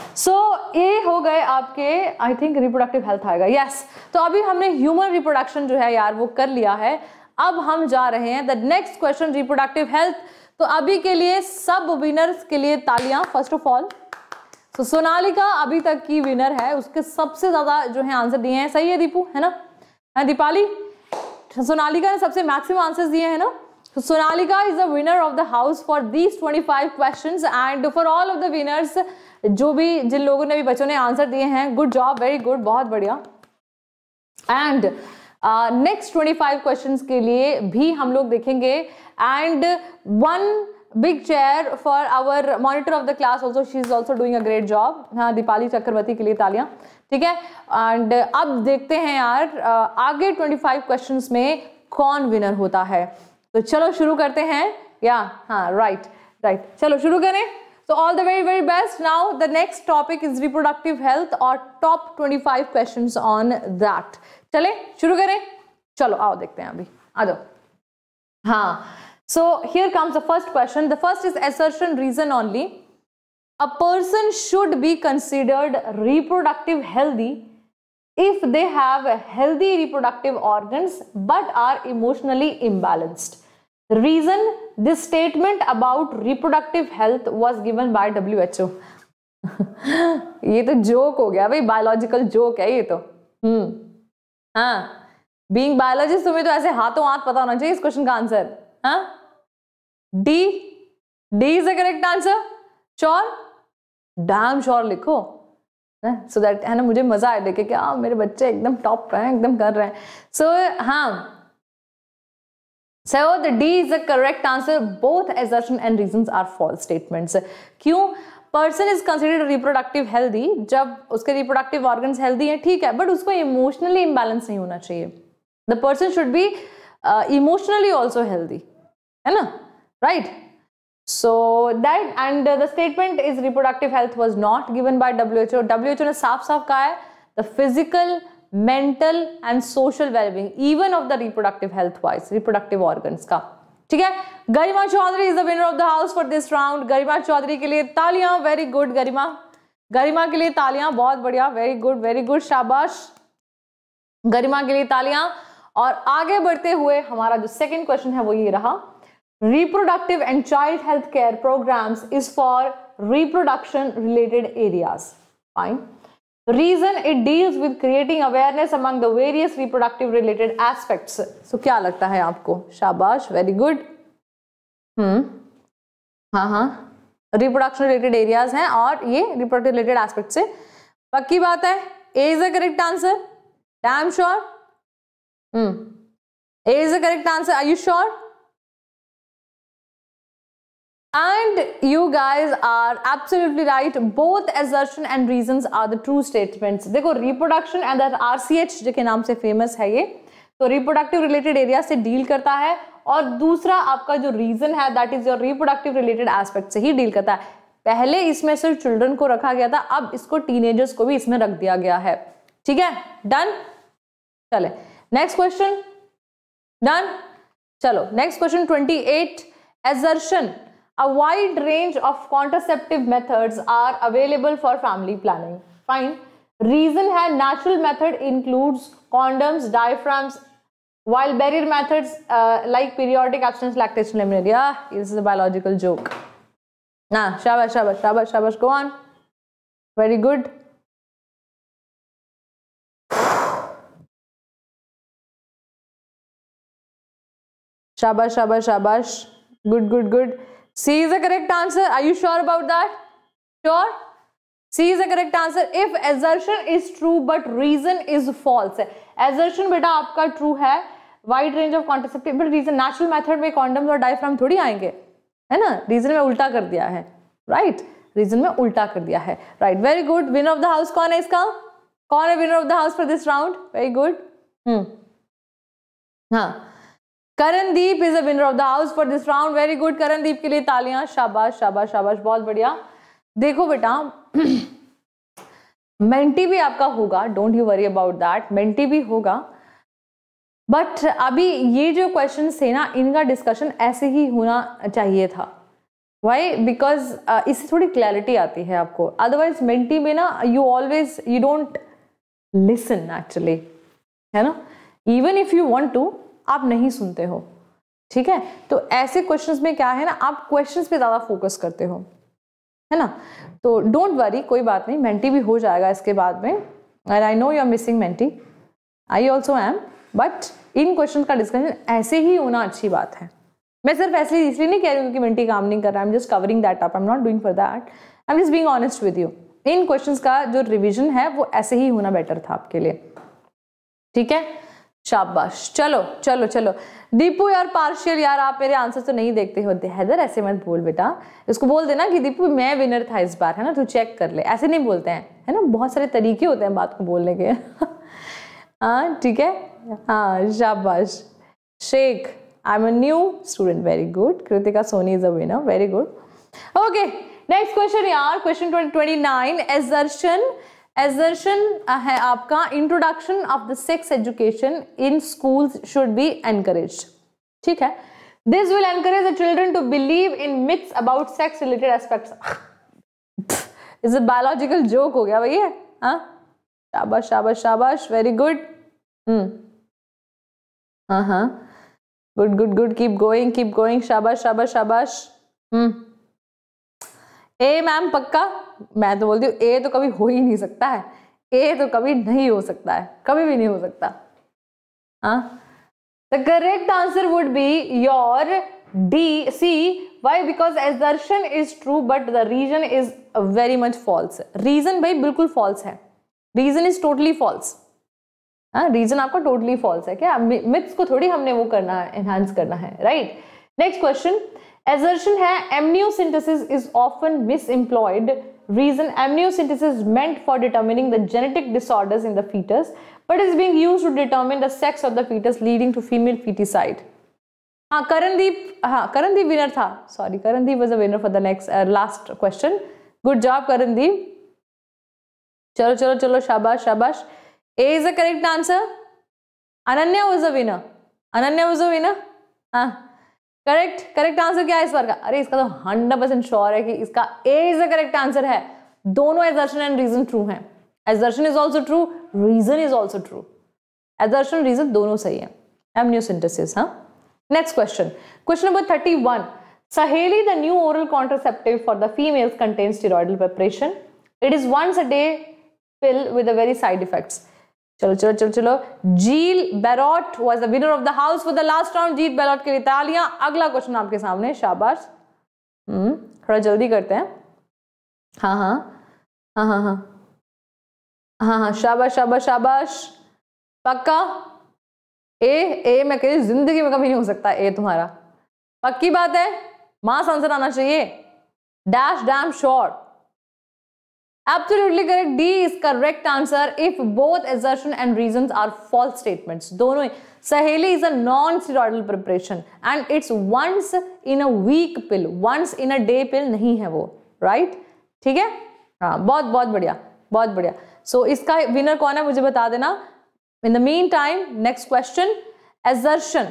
सो so, ये हो गए आपके आई थिंक रिप्रोडक्टिव हेल्थ आएगा यस yes. तो अभी हमने ह्यूमन रिप्रोडक्शन जो है यार वो कर लिया है अब हम जा रहे हैं the next question reproductive health तो अभी के लिए सब विनर्स के लिए तालियां फर्स्ट ऑफ ऑल तो सोनालिका अभी तक की विनर है उसके सबसे ज्यादा जो है आंसर दिए हैं सही है दीपू है ना है दीपाली सोनालिका ने सबसे मैक्सिमम आंसर दिए हैं ना So Sonalika is the winner of the house for these 25 questions and for all of the winners जो भी जिन लोगों ने भी बच्चों ने आंसर दिए हैं गुड जॉब वेरी गुड बहुत बढ़िया and next twenty five question के लिए भी हम लोग देखेंगे and one big cheer for our monitor of the class also she is also doing a great job हाँ दीपाली चक्रवर्ती के लिए तालियां ठीक है एंड अब देखते हैं यार uh, आगे ट्वेंटी फाइव क्वेश्चन में कौन विनर होता है तो चलो शुरू करते हैं या हाँ राइट राइट चलो शुरू करें so all the very very best now the next topic is reproductive health और top twenty five question on that चले शुरू करें चलो आओ देखते हैं अभी आ जाओ हाँ so here comes the first question the first is assertion reason only a person should be considered reproductive healthy if they have healthy reproductive organs but are emotionally imbalanced reason this statement about reproductive health was given by WHO ये तो joke हो गया भाई biological joke है ये तो हम्म हाँ being biologist तुम्हें तो ऐसे हाथों हाथ पता होना चाहिए इस क्वेश्चन का आंसर हाँ D D is a correct answer sure damn sure लिखो सो हाँ? दैट है ना मुझे मजा आए देखे क्या हाँ, मेरे बच्चे एकदम टॉप पे हैं एकदम कर रहे हैं सो so, हाँ So the D is the correct answer. Both assertion and reasons are false statements. क्यों? Person is considered reproductive healthy जब उसके reproductive organs healthy हैं ठीक but उसको emotionally imbalance नहीं होना चाहिए. The person should be uh, emotionally also healthy, है ना? Right? So that and the statement is reproductive health was not given by WHO. WHO ने साफ साफ कहा the physical mental and social wellbeing even of the reproductive health wise reproductive organ का ठीक है Garima Chaudhary is the winner of the house for this round Garima Chaudhary के लिए तालियां वेरी गुड गरिमा गरिमा के लिए तालियां बहुत बढ़िया वेरी गुड वेरी गुड शाबाश गरिमा के लिए तालियां और आगे बढ़ते हुए हमारा जो सेकंड क्वेश्चन है वो ये रहा reproductive and child health care programmes is for reproduction related areas fine reason it deals with creating awareness among the various reproductive related aspects so क्या लगता है आपको शाबाश वेरी गुड हम्म हाँ हाँ रिप्रोडक्शन रिलेटेड एरियाज हैं और ये रिप्रोडक्टिव रिलेटेड एस्पेक्ट से पक्की बात है A is the correct answer am sure hmm A is the correct answer I you sure And you guys are absolutely right. Both assertion and reasons are the true statements. देखो reproduction and that RCH जो के नाम से famous है ये तो reproductive related area से deal करता है और दूसरा आपका जो रीजन है that is your reproductive related aspect से ही डील करता है पहले इसमें सिर्फ चिल्ड्रन को रखा गया था अब इसको टीनेजर्स को भी इसमें रख दिया गया है ठीक है डन चले नेक्स्ट क्वेश्चन डन चलो next question twenty eight assertion A wide range of contraceptive methods are available for family planning. Fine. Reason है natural method includes condoms, diaphragms, while barrier methods uh, like periodic abstinence, lactation, eliminate. this is a biological joke. Nah, shabash, shabash, shabash, shabash. Go on. Very good. Shabash, shabash, shabash. Good, good, good. C is the correct answer. Are you sure about that? Sure? C is the correct answer. If assertion is true but reason is false. Assertion बेटा आपका true है. Wide range of contraceptive but reason natural method में condoms और diaphragm थोड़ी आएंगे. है ना? Reason में उल्टा कर दिया है. Right? Reason में उल्टा कर दिया है. Right? Very good. Winner of the house कौन है इसका? कौन है winner of the house for this round? Very good. Hmm. हाँ. Karandeep is owner of the house for this round very good Karandeep के लिए तालियां शाबाश शाबाश शाबाश बहुत बढ़िया देखो बेटा मेंटी भी आपका होगा don't you worry about that Menti भी होगा बट अभी ये जो क्वेश्चन थे ना इनका डिस्कशन ऐसे ही होना चाहिए था वाई बिकॉज uh, इससे थोड़ी क्लैरिटी आती है आपको अदरवाइज मेंटी में ना you always you don't listen actually है ना even if you want to आप नहीं सुनते हो ठीक है तो ऐसे क्वेश्चंस में क्या है ना आप क्वेश्चंस पे ज़्यादा फोकस करते हो है ना तो डोंट वरी कोई बात नहीं मेंटी भी हो जाएगा इसके बाद में and I know you are missing Menti I also am but इन क्वेश्चन का डिस्कशन ऐसे ही होना अच्छी बात है मैं सिर्फ ऐसे इसलिए नहीं कह रही हूँ कि मेंटी काम नहीं कर रहा I am just covering that up I am not doing for that I am just being honest with you इन क्वेश्चन का जो रिविजन है वो ऐसे ही होना बेटर था आपके लिए ठीक है शाबाश चलो चलो चलो दीपू यार पार्शियल यार आप मेरे आंसर तो नहीं देखते होते हैदर ऐसे मत बोल बेटा इसको बोल देना कि दीपू मैं विनर था इस बार है ना तू चेक कर ले ऐसे नहीं बोलते हैं है ना बहुत सारे तरीके होते हैं बात को बोलने के हाँ ठीक है हाँ शाबाश Sheikh I am a new student very good Kritika Soni is a winner very good okay next question यार question twenty nine assertion assertion uh, है आपका introduction of the sex education in school should be encourage ठीक है this will encourage the children to believe in myths about sex related aspect is biological joke हो गया भैया हाँ शाबाश शाबाश शाबाश वेरी गुड hmm. हाँ हाँ good good good keep going keep going शाबाश शाबाश शाबाश हम्म ए मैम पक्का मैं तो बोलती हूँ ए तो कभी हो ही नहीं सकता है ए तो कभी नहीं हो सकता है कभी भी नहीं हो सकता हाँ the correct answer would be your D C Y because assertion is true but the reason is very much false reason भाई बिल्कुल फॉल्स है रीजन इज टोटली फॉल्स हाँ रीजन आपका टोटली फॉल्स है क्या मिथ्स को थोड़ी हमने वो करना है एनहांस करना है राइट नेक्स्ट क्वेश्चन assertion है amniocentesis is often misemployed reason amniocentesis is meant for determining the genetic disorders in the fetus but is being used to determine the sex of the fetus leading to female feticide हाँ करणदीप हाँ Karandeep winner था sorry Karandeep was winner for the next next last question good job Karandeep चलो चलो चलो शाबाश शाबाश A is the correct answer. Ananya was a winner. Ananya was a winner. हाँ correct correct answer क्या है इस बार का अरे इसका तो हंड्रेड परसेंट श्योर है कि इसका A is the correct answer है दोनों एजर्शन एंड रीजन ट्रू है assertion is also true reason is also true assertion reason दोनों सही है एम न्यू सिंटेसिस हाँ next question question number thirty one Saheli the new oral contraceptive for the females contain steroidal preparation it is once a day pill with a very side effects चलो चलो चलो चलो Zeel Barot was the winner of the house for the last round Jeet Barot के लिए तालियां अगला question आपके सामने शाबाश हम्म थोड़ा जल्दी करते हैं हाँ हाँ हाँ हाँ हाँ हाँ हाँ शाबाश शाबाश शाबाश पक्का ए ए मैं कह रही जिंदगी में कभी नहीं हो सकता ए तुम्हारा पक्की बात है मास आंसर आना चाहिए dash damn short absolutely correct D is correct answer if both assertion and reason are false statements दोनों Saheli is a non steroidal preparation and it's once in a week pill once in a day pill नहीं है वो right right? ठीक है हाँ बहुत बहुत बढ़िया बहुत बढ़िया सो so, इसका विनर कौन है मुझे बता देना in the mean time next question assertion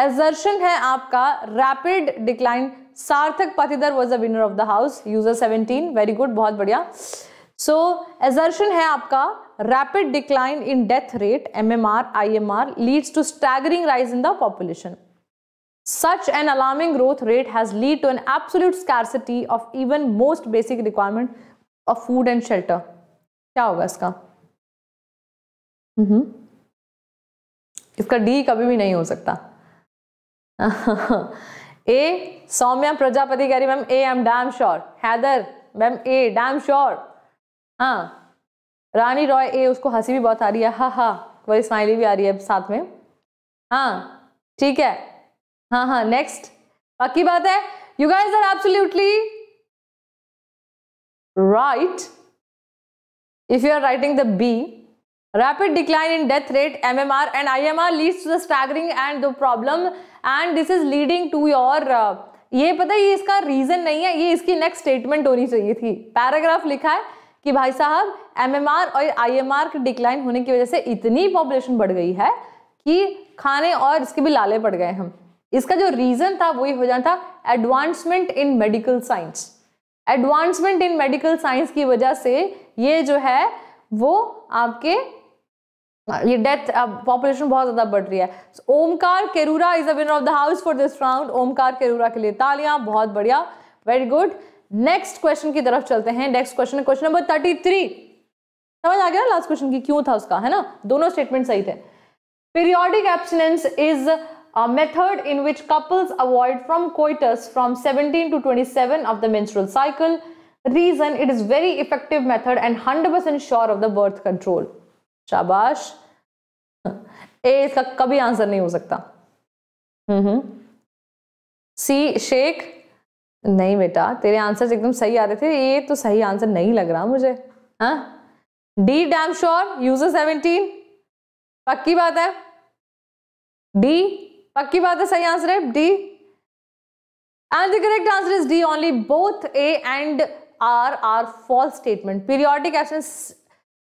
assertion है आपका rapid decline Sarthak Patidar was a winner of the house user seventeen very good बहुत बढ़िया सो so, एजर्शन है आपका rapid decline in death rate M M R I M R leads to staggering rise in the population such an alarming growth rate has lead to an absolute scarcity of even most basic requirement of food and shelter क्या होगा इसका mm इसका D कभी भी नहीं हो सकता ए सौम्या प्रजापति कह रही ma'am A um damn sure Haider ma'am A damn sure हाँ रानी रॉय ए उसको हंसी भी बहुत आ रही है हा हा वही स्माइली भी आ रही है साथ में हाँ ठीक है हाँ हाँ नेक्स्ट बाकी बात है you guys are absolutely right if you are writing the B rapid decline in death rate mmr and imr leads to the staggering and the problem and this is leading to your uh, ये पता है ये इसका reason नहीं है ये इसकी next statement होनी चाहिए थी पैराग्राफ लिखा है कि भाई साहब एमएमआर और आईएमआर के डिक्लाइन होने की वजह से इतनी पॉपुलेशन बढ़ गई है कि खाने और इसके भी लाले पड़ गए हम इसका जो रीजन था वही हो जाना था advancement in medical science advancement in medical science की वजह से ये जो है वो आपके हाँ, ये डेथ पॉपुलेशन बहुत ज़्यादा बढ़ रही है Omkar Kerura is the winner of the house for this round Omkar Kerura के लिए तालियां बहुत बढ़िया वेरी गुड नेक्स्ट क्वेश्चन की तरफ चलते हैं next question question number thirty three समझ आ गया ना लास्ट क्वेश्चन की क्यों था उसका है ना दोनों स्टेटमेंट सही थे periodic abstinence is in which couples avoid from avoid from seventeen to twenty seven of the the cycle reason it is very effective method and hundred percent sure of the birth control शाबाश A इसका कभी answer नहीं हो सकता हम्म सी शेख नहीं बेटा तेरे answer एकदम सही आ रहे थे ये तो सही आंसर नहीं लग रहा मुझे हाँ D damn sure user seventeen पक्की बात है डी पक्की बात है सही आंसर है D and the correct answer is D only both A and R are false statement periodic action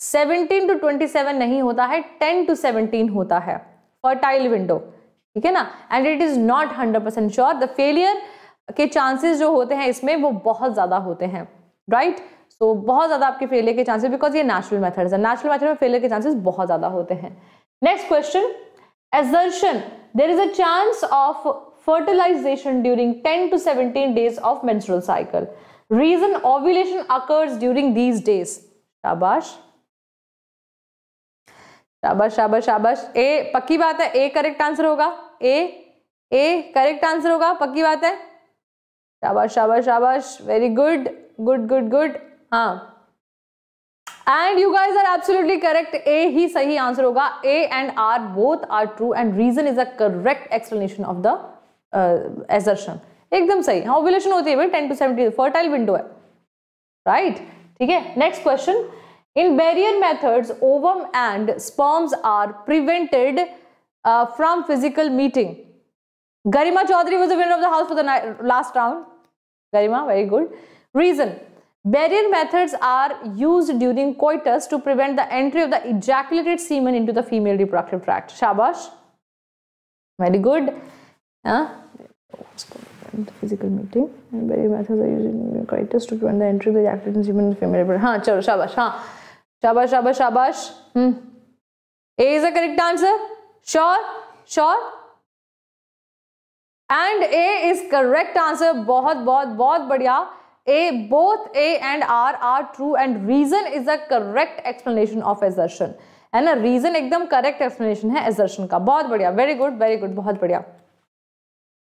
seventeen to twenty seven नहीं होता है टेन टू सेवनटीन होता है फर्टाइल विंडो ठीक है ना and it is not hundred percent sure the failure के chances जो होते हैं इसमें वो बहुत ज्यादा होते हैं राइट right? सो so, बहुत ज्यादा आपके फेलियर के चांसेस बिकॉज ये नेचुरल मेथड्स है नेचुरल मेथड में फेलियर के चांसेस बहुत ज्यादा होते हैं next question assertion there is a chance of fertilization during ten to seventeen days of menstrual cycle reason ovulation occurs during these days शाबाश शाबाश शाबाश शाबाश ए पक्की बात है ए करेक्ट आंसर होगा ए ए करेक्ट आंसर होगा पक्की बात है शाबाश शाबाश शाबाश very good good good good हाँ and you guys are absolutely correct A ही सही आंसर होगा A and R both are true and reason is a correct explanation of the assertion एकदम सही हाँ ओव्यूलेशन होती है भाई ten to seventy fertile window है राइट right? ठीक है next question In barrier methods, ovum and sperms are prevented uh, from physical meeting. Garima Chaudhary was the winner of the house for the last round. Garima, very good. Reason. Barrier methods are used during coitus to prevent the entry of the ejaculated semen into the female reproductive tract. Shabash. Very good. Huh? Physical meeting. Barrier methods are used in coitus to prevent the entry of the ejaculated semen into the female reproductive tract. Huh, chalo, shabash. Huh. शाबाश शाबाश शाबाश hmm A is a correct answer sure sure and A is correct answer बहुत बहुत बहुत बढ़िया A both A and R are true and reason is a correct explanation of assertion है ना reason एकदम करेक्ट एक्सप्लेनेशन है assertion का बहुत बढ़िया वेरी गुड वेरी गुड बहुत बढ़िया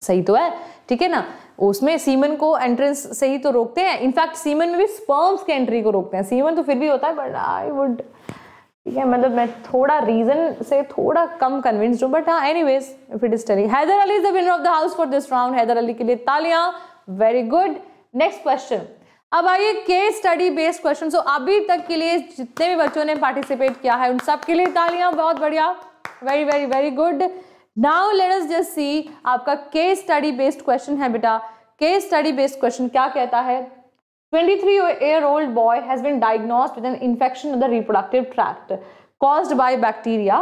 सही तो है ठीक है ना उसमें सीमन को एंट्रेंस से ही तो रोकते हैं इनफैक्ट सीमन में भी स्पर्म्स के एंट्री को रोकते हैं सीमन तो फिर भी होता है बट आई वुड ठीक है मतलब मैं थोड़ा रीजन से थोड़ा कम कन्विंस्ड हूँ बट हाँ anyways if it is study Haider Ali is the winner of the house for this round Haider Ali के लिए तालियां वेरी गुड नेक्स्ट क्वेश्चन अब आइए के स्टडी बेस्ड क्वेश्चन सो अभी तक के लिए जितने भी बच्चों ने पार्टिसिपेट किया है उन सब के लिए तालियां बहुत बढ़िया very very very good now let us just see आपका केस स्टडी बेस्ड क्वेश्चन है बेटा केस स्टडी बेस्ड क्वेश्चन क्या कहता है 23 three year old boy has been diagnosed with an infection of the reproductive tract caused by bacteria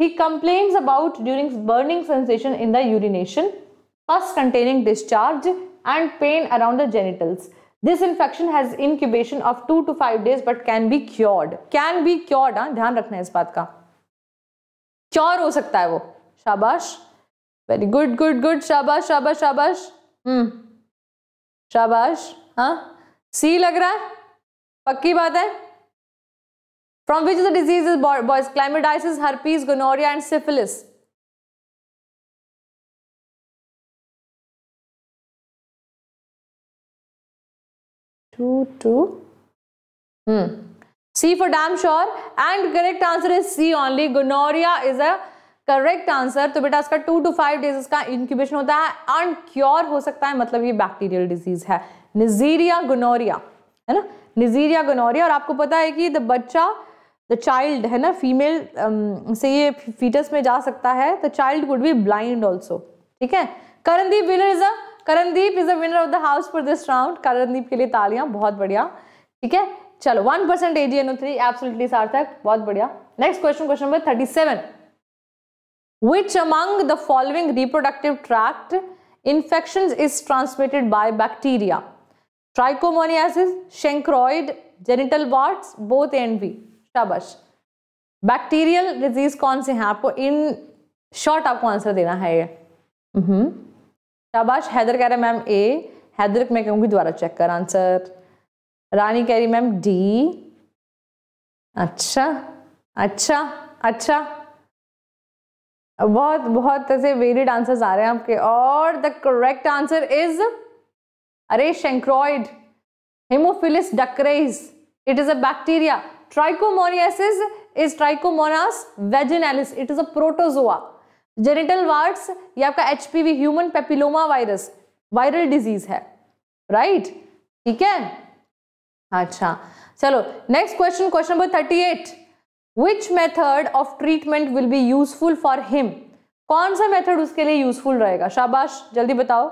he complains about during burning sensation in the urination pus containing discharge and pain around the genitals this infection has incubation of two to five days but can be cured can be cured हाँ ध्यान रखना है इस बात का cure हो सकता है वो शाबाश वेरी गुड गुड गुड शाबाश शाबाश शाबाश हम्म शाबाश हाँ सी लग रहा है पक्की बात है from which the disease is boys chlamydiasis herpes gonorrhoea and syphilis two two hmm C for damn sure and correct answer is C only gonorrhoea is a correct answer तो बेटा इसका टू टू फाइव डेज इसका incubation होता है अनक्योर हो सकता है मतलब ये बैक्टीरियल डिजीज है निजीरिया गुनोरिया है ना निजीरिया गुनोरिया और आपको पता है कि द बच्चा द चाइल्ड है ना फीमेल um, से ये फीटस में जा सकता है the child would be blind also ठीक है Karandeep winner is a Karandeep is a winner of the house for this round Karandeep के लिए तालियां बहुत बढ़िया ठीक है चलो one percent A G N O three absolutely Sarthak बहुत बढ़िया next question question number thirty seven Which among the following reproductive tract infections is transmitted by bacteria? Trichomoniasis, chancroid, genital warts, both A and B. Shabash. Bacterial disease कौन से हैं आपको in short आपको answer देना है ये शाबाश हैदर कह रहे मैम ए हैदर मैं कहूँगी दोबारा चेक कर आंसर रानी कह रही मैम डी अच्छा अच्छा अच्छा बहुत बहुत ऐसे वेरिड आंसर्स आ रहे हैं आपके और द करेक्ट आंसर इज अरे chancroid haemophilus ducreyi it is a bacteria trichomoniasis is trichomonas vaginalis it is a protozoa genital warts या आपका H human papilloma virus viral disease है राइट right? ठीक है अच्छा चलो next question question number thirty eight which method of treatment will be useful for him कौन सा method उसके लिए यूजफुल रहेगा शाबाश जल्दी बताओ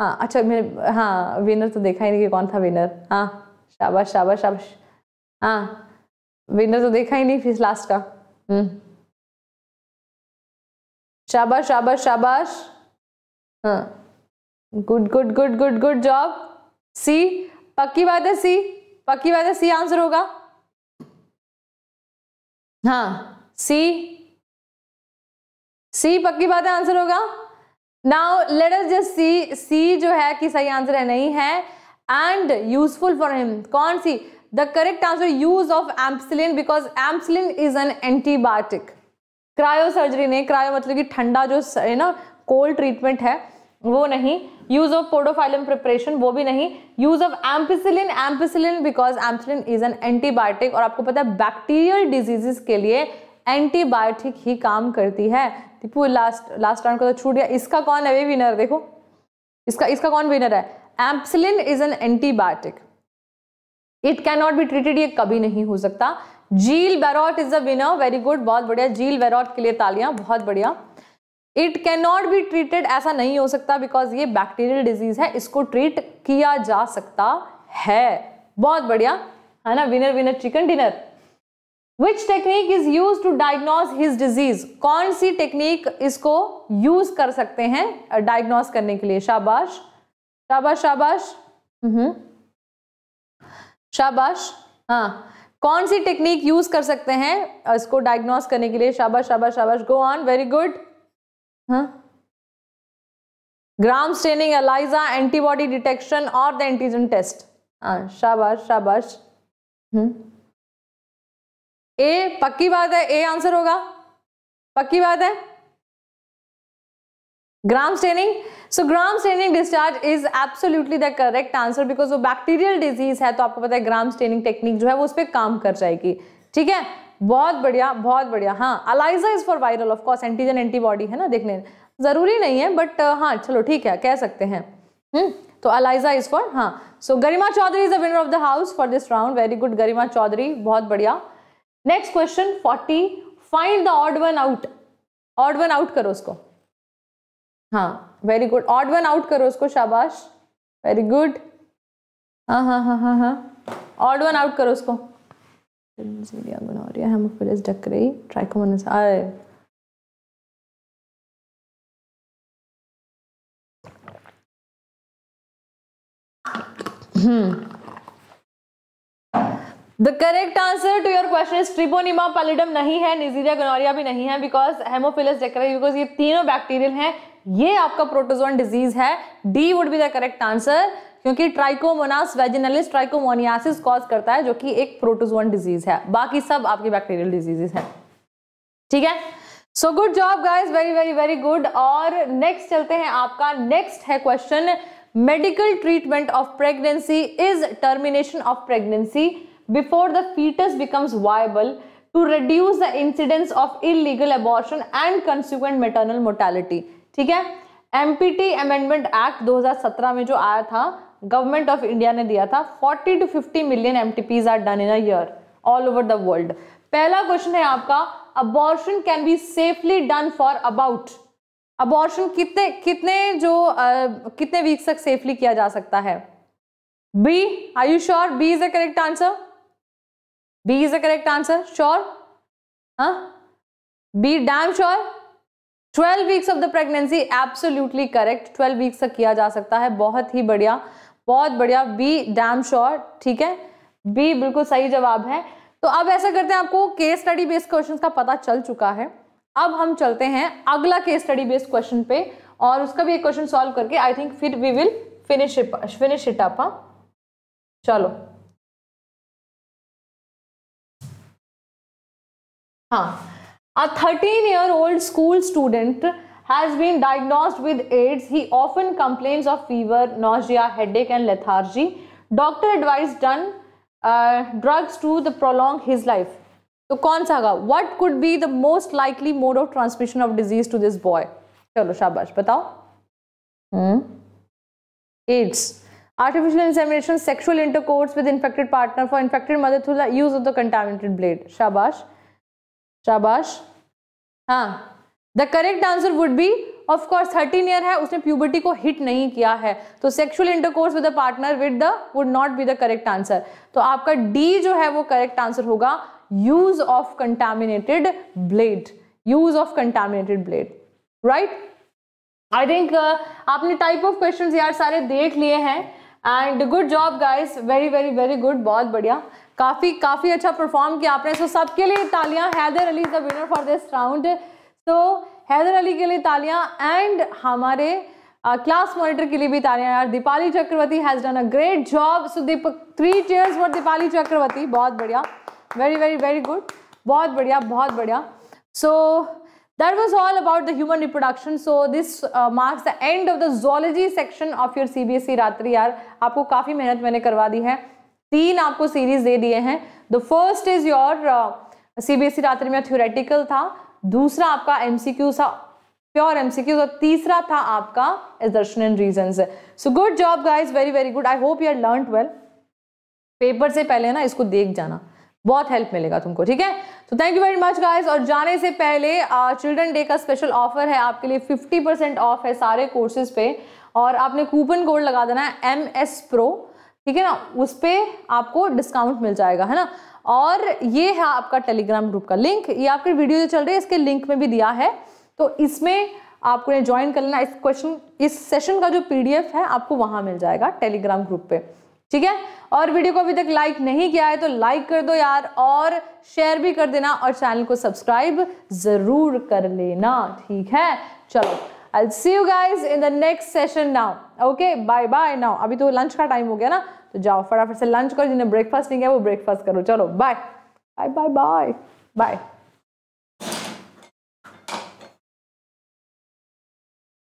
हाँ अच्छा मैंने हाँ विनर तो देखा ही नहीं कि कौन था विनर हाँ शाबाश शाबाश शाबाश हाँ विनर तो देखा ही नहीं फिर लास्ट का हम्म। शाबाश शाबाश शाबाश हाँ good good good good good job C पक्की बात है सी पक्की बात है सी आंसर होगा हाँ सी सी पक्की बात है आंसर होगा now let us just see see जो है कि सही आंसर है नहीं है एंड यूजफुल फॉर हिम कौन C the correct answer use of ampicillin because ampicillin is an antibiotic cryo surgery ने क्रायो मतलब कि ठंडा जो है ना कोल्ड ट्रीटमेंट है वो नहीं यूज ऑफ पोडोफाइलम प्रिपरेशन वो भी नहीं use of ampicillin ampicillin because ampicillin is an antibiotic और आपको पता है बैक्टीरियल डिजीजेस के लिए एंटीबायोटिक ही काम करती है टिपू लास्ट लास्ट राउंड का तो छूट गया इसका कौन है वे विनर देखो इसका इसका कौन विनर है ampicillin is an antibiotic it can not be treated ये कभी नहीं हो सकता Zeel Barot is a winner very good बहुत बढ़िया जील बैरोट के लिए तालियां बहुत बढ़िया it can not be treated ऐसा नहीं हो सकता बिकॉज ये बैक्टीरियल डिजीज है इसको ट्रीट किया जा सकता है बहुत बढ़िया है ना winner winner chicken dinner which technique is use to diagnose his disease कौन सी टेक्निक इसको यूज कर सकते हैं डायग्नोज करने के लिए शाबाश शाबाश शाबाश हम्म। शाबाश हाँ कौन सी टेक्निक यूज कर सकते हैं इसको डायग्नोज करने के लिए शाबाश शाबाश शाबाश go on very good gram staining ELISA antibody detection और द एंटीजन टेस्ट हाँ शाबाश शाबाश ए पक्की बात है ए आंसर होगा पक्की बात है gram staining so gram staining discharge is absolutely the correct answer because वो बैक्टीरियल डिजीज है तो आपको पता है ग्राम स्टेनिंग टेक्निक जो है वो उस पर काम कर जाएगी ठीक है बहुत बढ़िया बहुत बढ़िया हाँ ELISA is for viral of course antigen antibody है ना देखने जरूरी नहीं है बट uh, हाँ चलो ठीक है कह सकते हैं हम्म तो अलाइजा इज फॉर हाँ so Garima Chaudhary is the winner of the house for this round very good Garima Chaudhary बहुत बढ़िया next question forty find the odd one out odd one out करो उसको हाँ very good odd one out करो उसको शाबाश very good हाँ हाँ हाँ हाँ हाँ ऑड वन आउट करो उसको Penzilia gonorrhea, Haemophilus duckeri, Trichomonas. अरे the correct answer to your question treponema pallidum नहीं है निजीरिया गनोरिया भी नहीं है बिकॉज हेमोफिलस डेकराई बिकॉज ये तीनों बैक्टीरियल हैं ये आपका प्रोटोजोन डिजीज है D would be the correct answer क्योंकि ट्राइकोमोनास वेजिनलिस ट्राइकोमोनियासिस कॉज करता है जो कि एक प्रोटोजोन डिजीज है बाकी सब आपके बैक्टीरियल डिजीजेस हैं ठीक है so good job guys very very very good और नेक्स्ट चलते हैं आपका नेक्स्ट है question medical treatment of pregnancy is termination of pregnancy before the foetus becomes viable to reduce the incidence of illegal abortion and consequent maternal mortality ठीक है empty amendment act 2017 में जो आया था गवर्नमेंट ऑफ इंडिया ने दिया था 40 to 50 million M T R done in year all over the world पहला क्वेश्चन है आपका abortion can be safely done for about abortion कितने कितने जो आ, कितने वीक तक सेफली किया जा सकता है B are you sure B is a correct answer B is a correct answer sure B damn sure 12 weeks of the pregnancy absolutely correct 12 weeks तक किया जा सकता है बहुत ही बढ़िया बहुत बढ़िया बी डैम श्योर ठीक है बी बिल्कुल सही जवाब है तो अब ऐसा करते हैं आपको केस स्टडी बेस्ड क्वेश्चन का पता चल चुका है अब हम चलते हैं अगला केस स्टडी बेस्ड क्वेश्चन पे और उसका भी एक क्वेश्चन सॉल्व करके आई थिंक फिर we will finish finish it up चलो हाँ a thirteen year old school student has been diagnosed with AIDS. He often complains of fever, nausea, headache and lethargy. Doctor advised done uh, drugs to the prolong his life. So, कौन saga? What could be the most likely mode of transmission of disease to this boy? Boy चलो शाबाश बताओ AIDS. artificial insemination sexual intercourse with infected partner for infected mother through the use of the contaminated blade shabash shabash हाँ the correct answer would be of course thirteen year है उसने puberty को hit नहीं किया है तो sexual intercourse with a partner with the would not be the correct answer तो आपका डी जो है वो करेक्ट आंसर होगा use of contaminated blade use of contaminated blade right I think आपने टाइप ऑफ क्वेश्चन यार सारे देख लिए हैं and good job guys very very very good बहुत बढ़िया काफ़ी काफ़ी अच्छा परफॉर्म किया आपने सो so, सबके लिए तालियां Haider Ali is the winner for this round तो हैदर अली के लिए तालियां एंड हमारे क्लास uh, मॉनिटर के लिए भी तालियां यार Deepali Chakraborty has done a great job so Sudeep three cheers for Deepali Chakraborty बहुत बढ़िया वेरी वेरी वेरी गुड बहुत बढ़िया बहुत बढ़िया so that was all about the human reproduction so this marks the end of the zoology section of your C B S CBSE रात्रि यार आपको काफी मेहनत मैंने करवा दी है तीन आपको सीरीज दे दिए हैं the first is your C B S CBSE रात्रि में थ्योरेटिकल था दूसरा आपका एमसीक्यू था प्योर एमसीक्यू और तीसरा था आपका दर्शन and reason so good job guys very very good I hope you are learn well paper से पहले ना इसको देख जाना बहुत हेल्प मिलेगा तुमको ठीक है तो thank you very much guys और जाने से पहले चिल्ड्रन डे का स्पेशल ऑफर है आपके लिए 50 परसेंट ऑफ है सारे कोर्सेज पे और आपने कूपन कोड लगा देना है एम एस प्रो ठीक है ना उस पर आपको डिस्काउंट मिल जाएगा है ना और ये है आपका टेलीग्राम ग्रुप का लिंक ये आपके वीडियो जो चल रही है इसके लिंक में भी दिया है तो इसमें आपको ज्वाइन कर लेना इस क्वेश्चन इस सेशन का जो पीडीएफ है आपको वहां मिल जाएगा टेलीग्राम ग्रुप पे ठीक है और वीडियो को अभी तक लाइक नहीं किया है तो लाइक कर दो यार और शेयर भी कर देना और चैनल को सब्सक्राइब जरूर कर लेना ठीक है चलो I see you guys in the next session now okay bye bye now अभी तो लंच का टाइम हो गया ना तो जाओ फटाफट से लंच करो जिन्हें ब्रेकफास्ट नहीं किया वो ब्रेकफास्ट करो चलो bye bye bye bye bye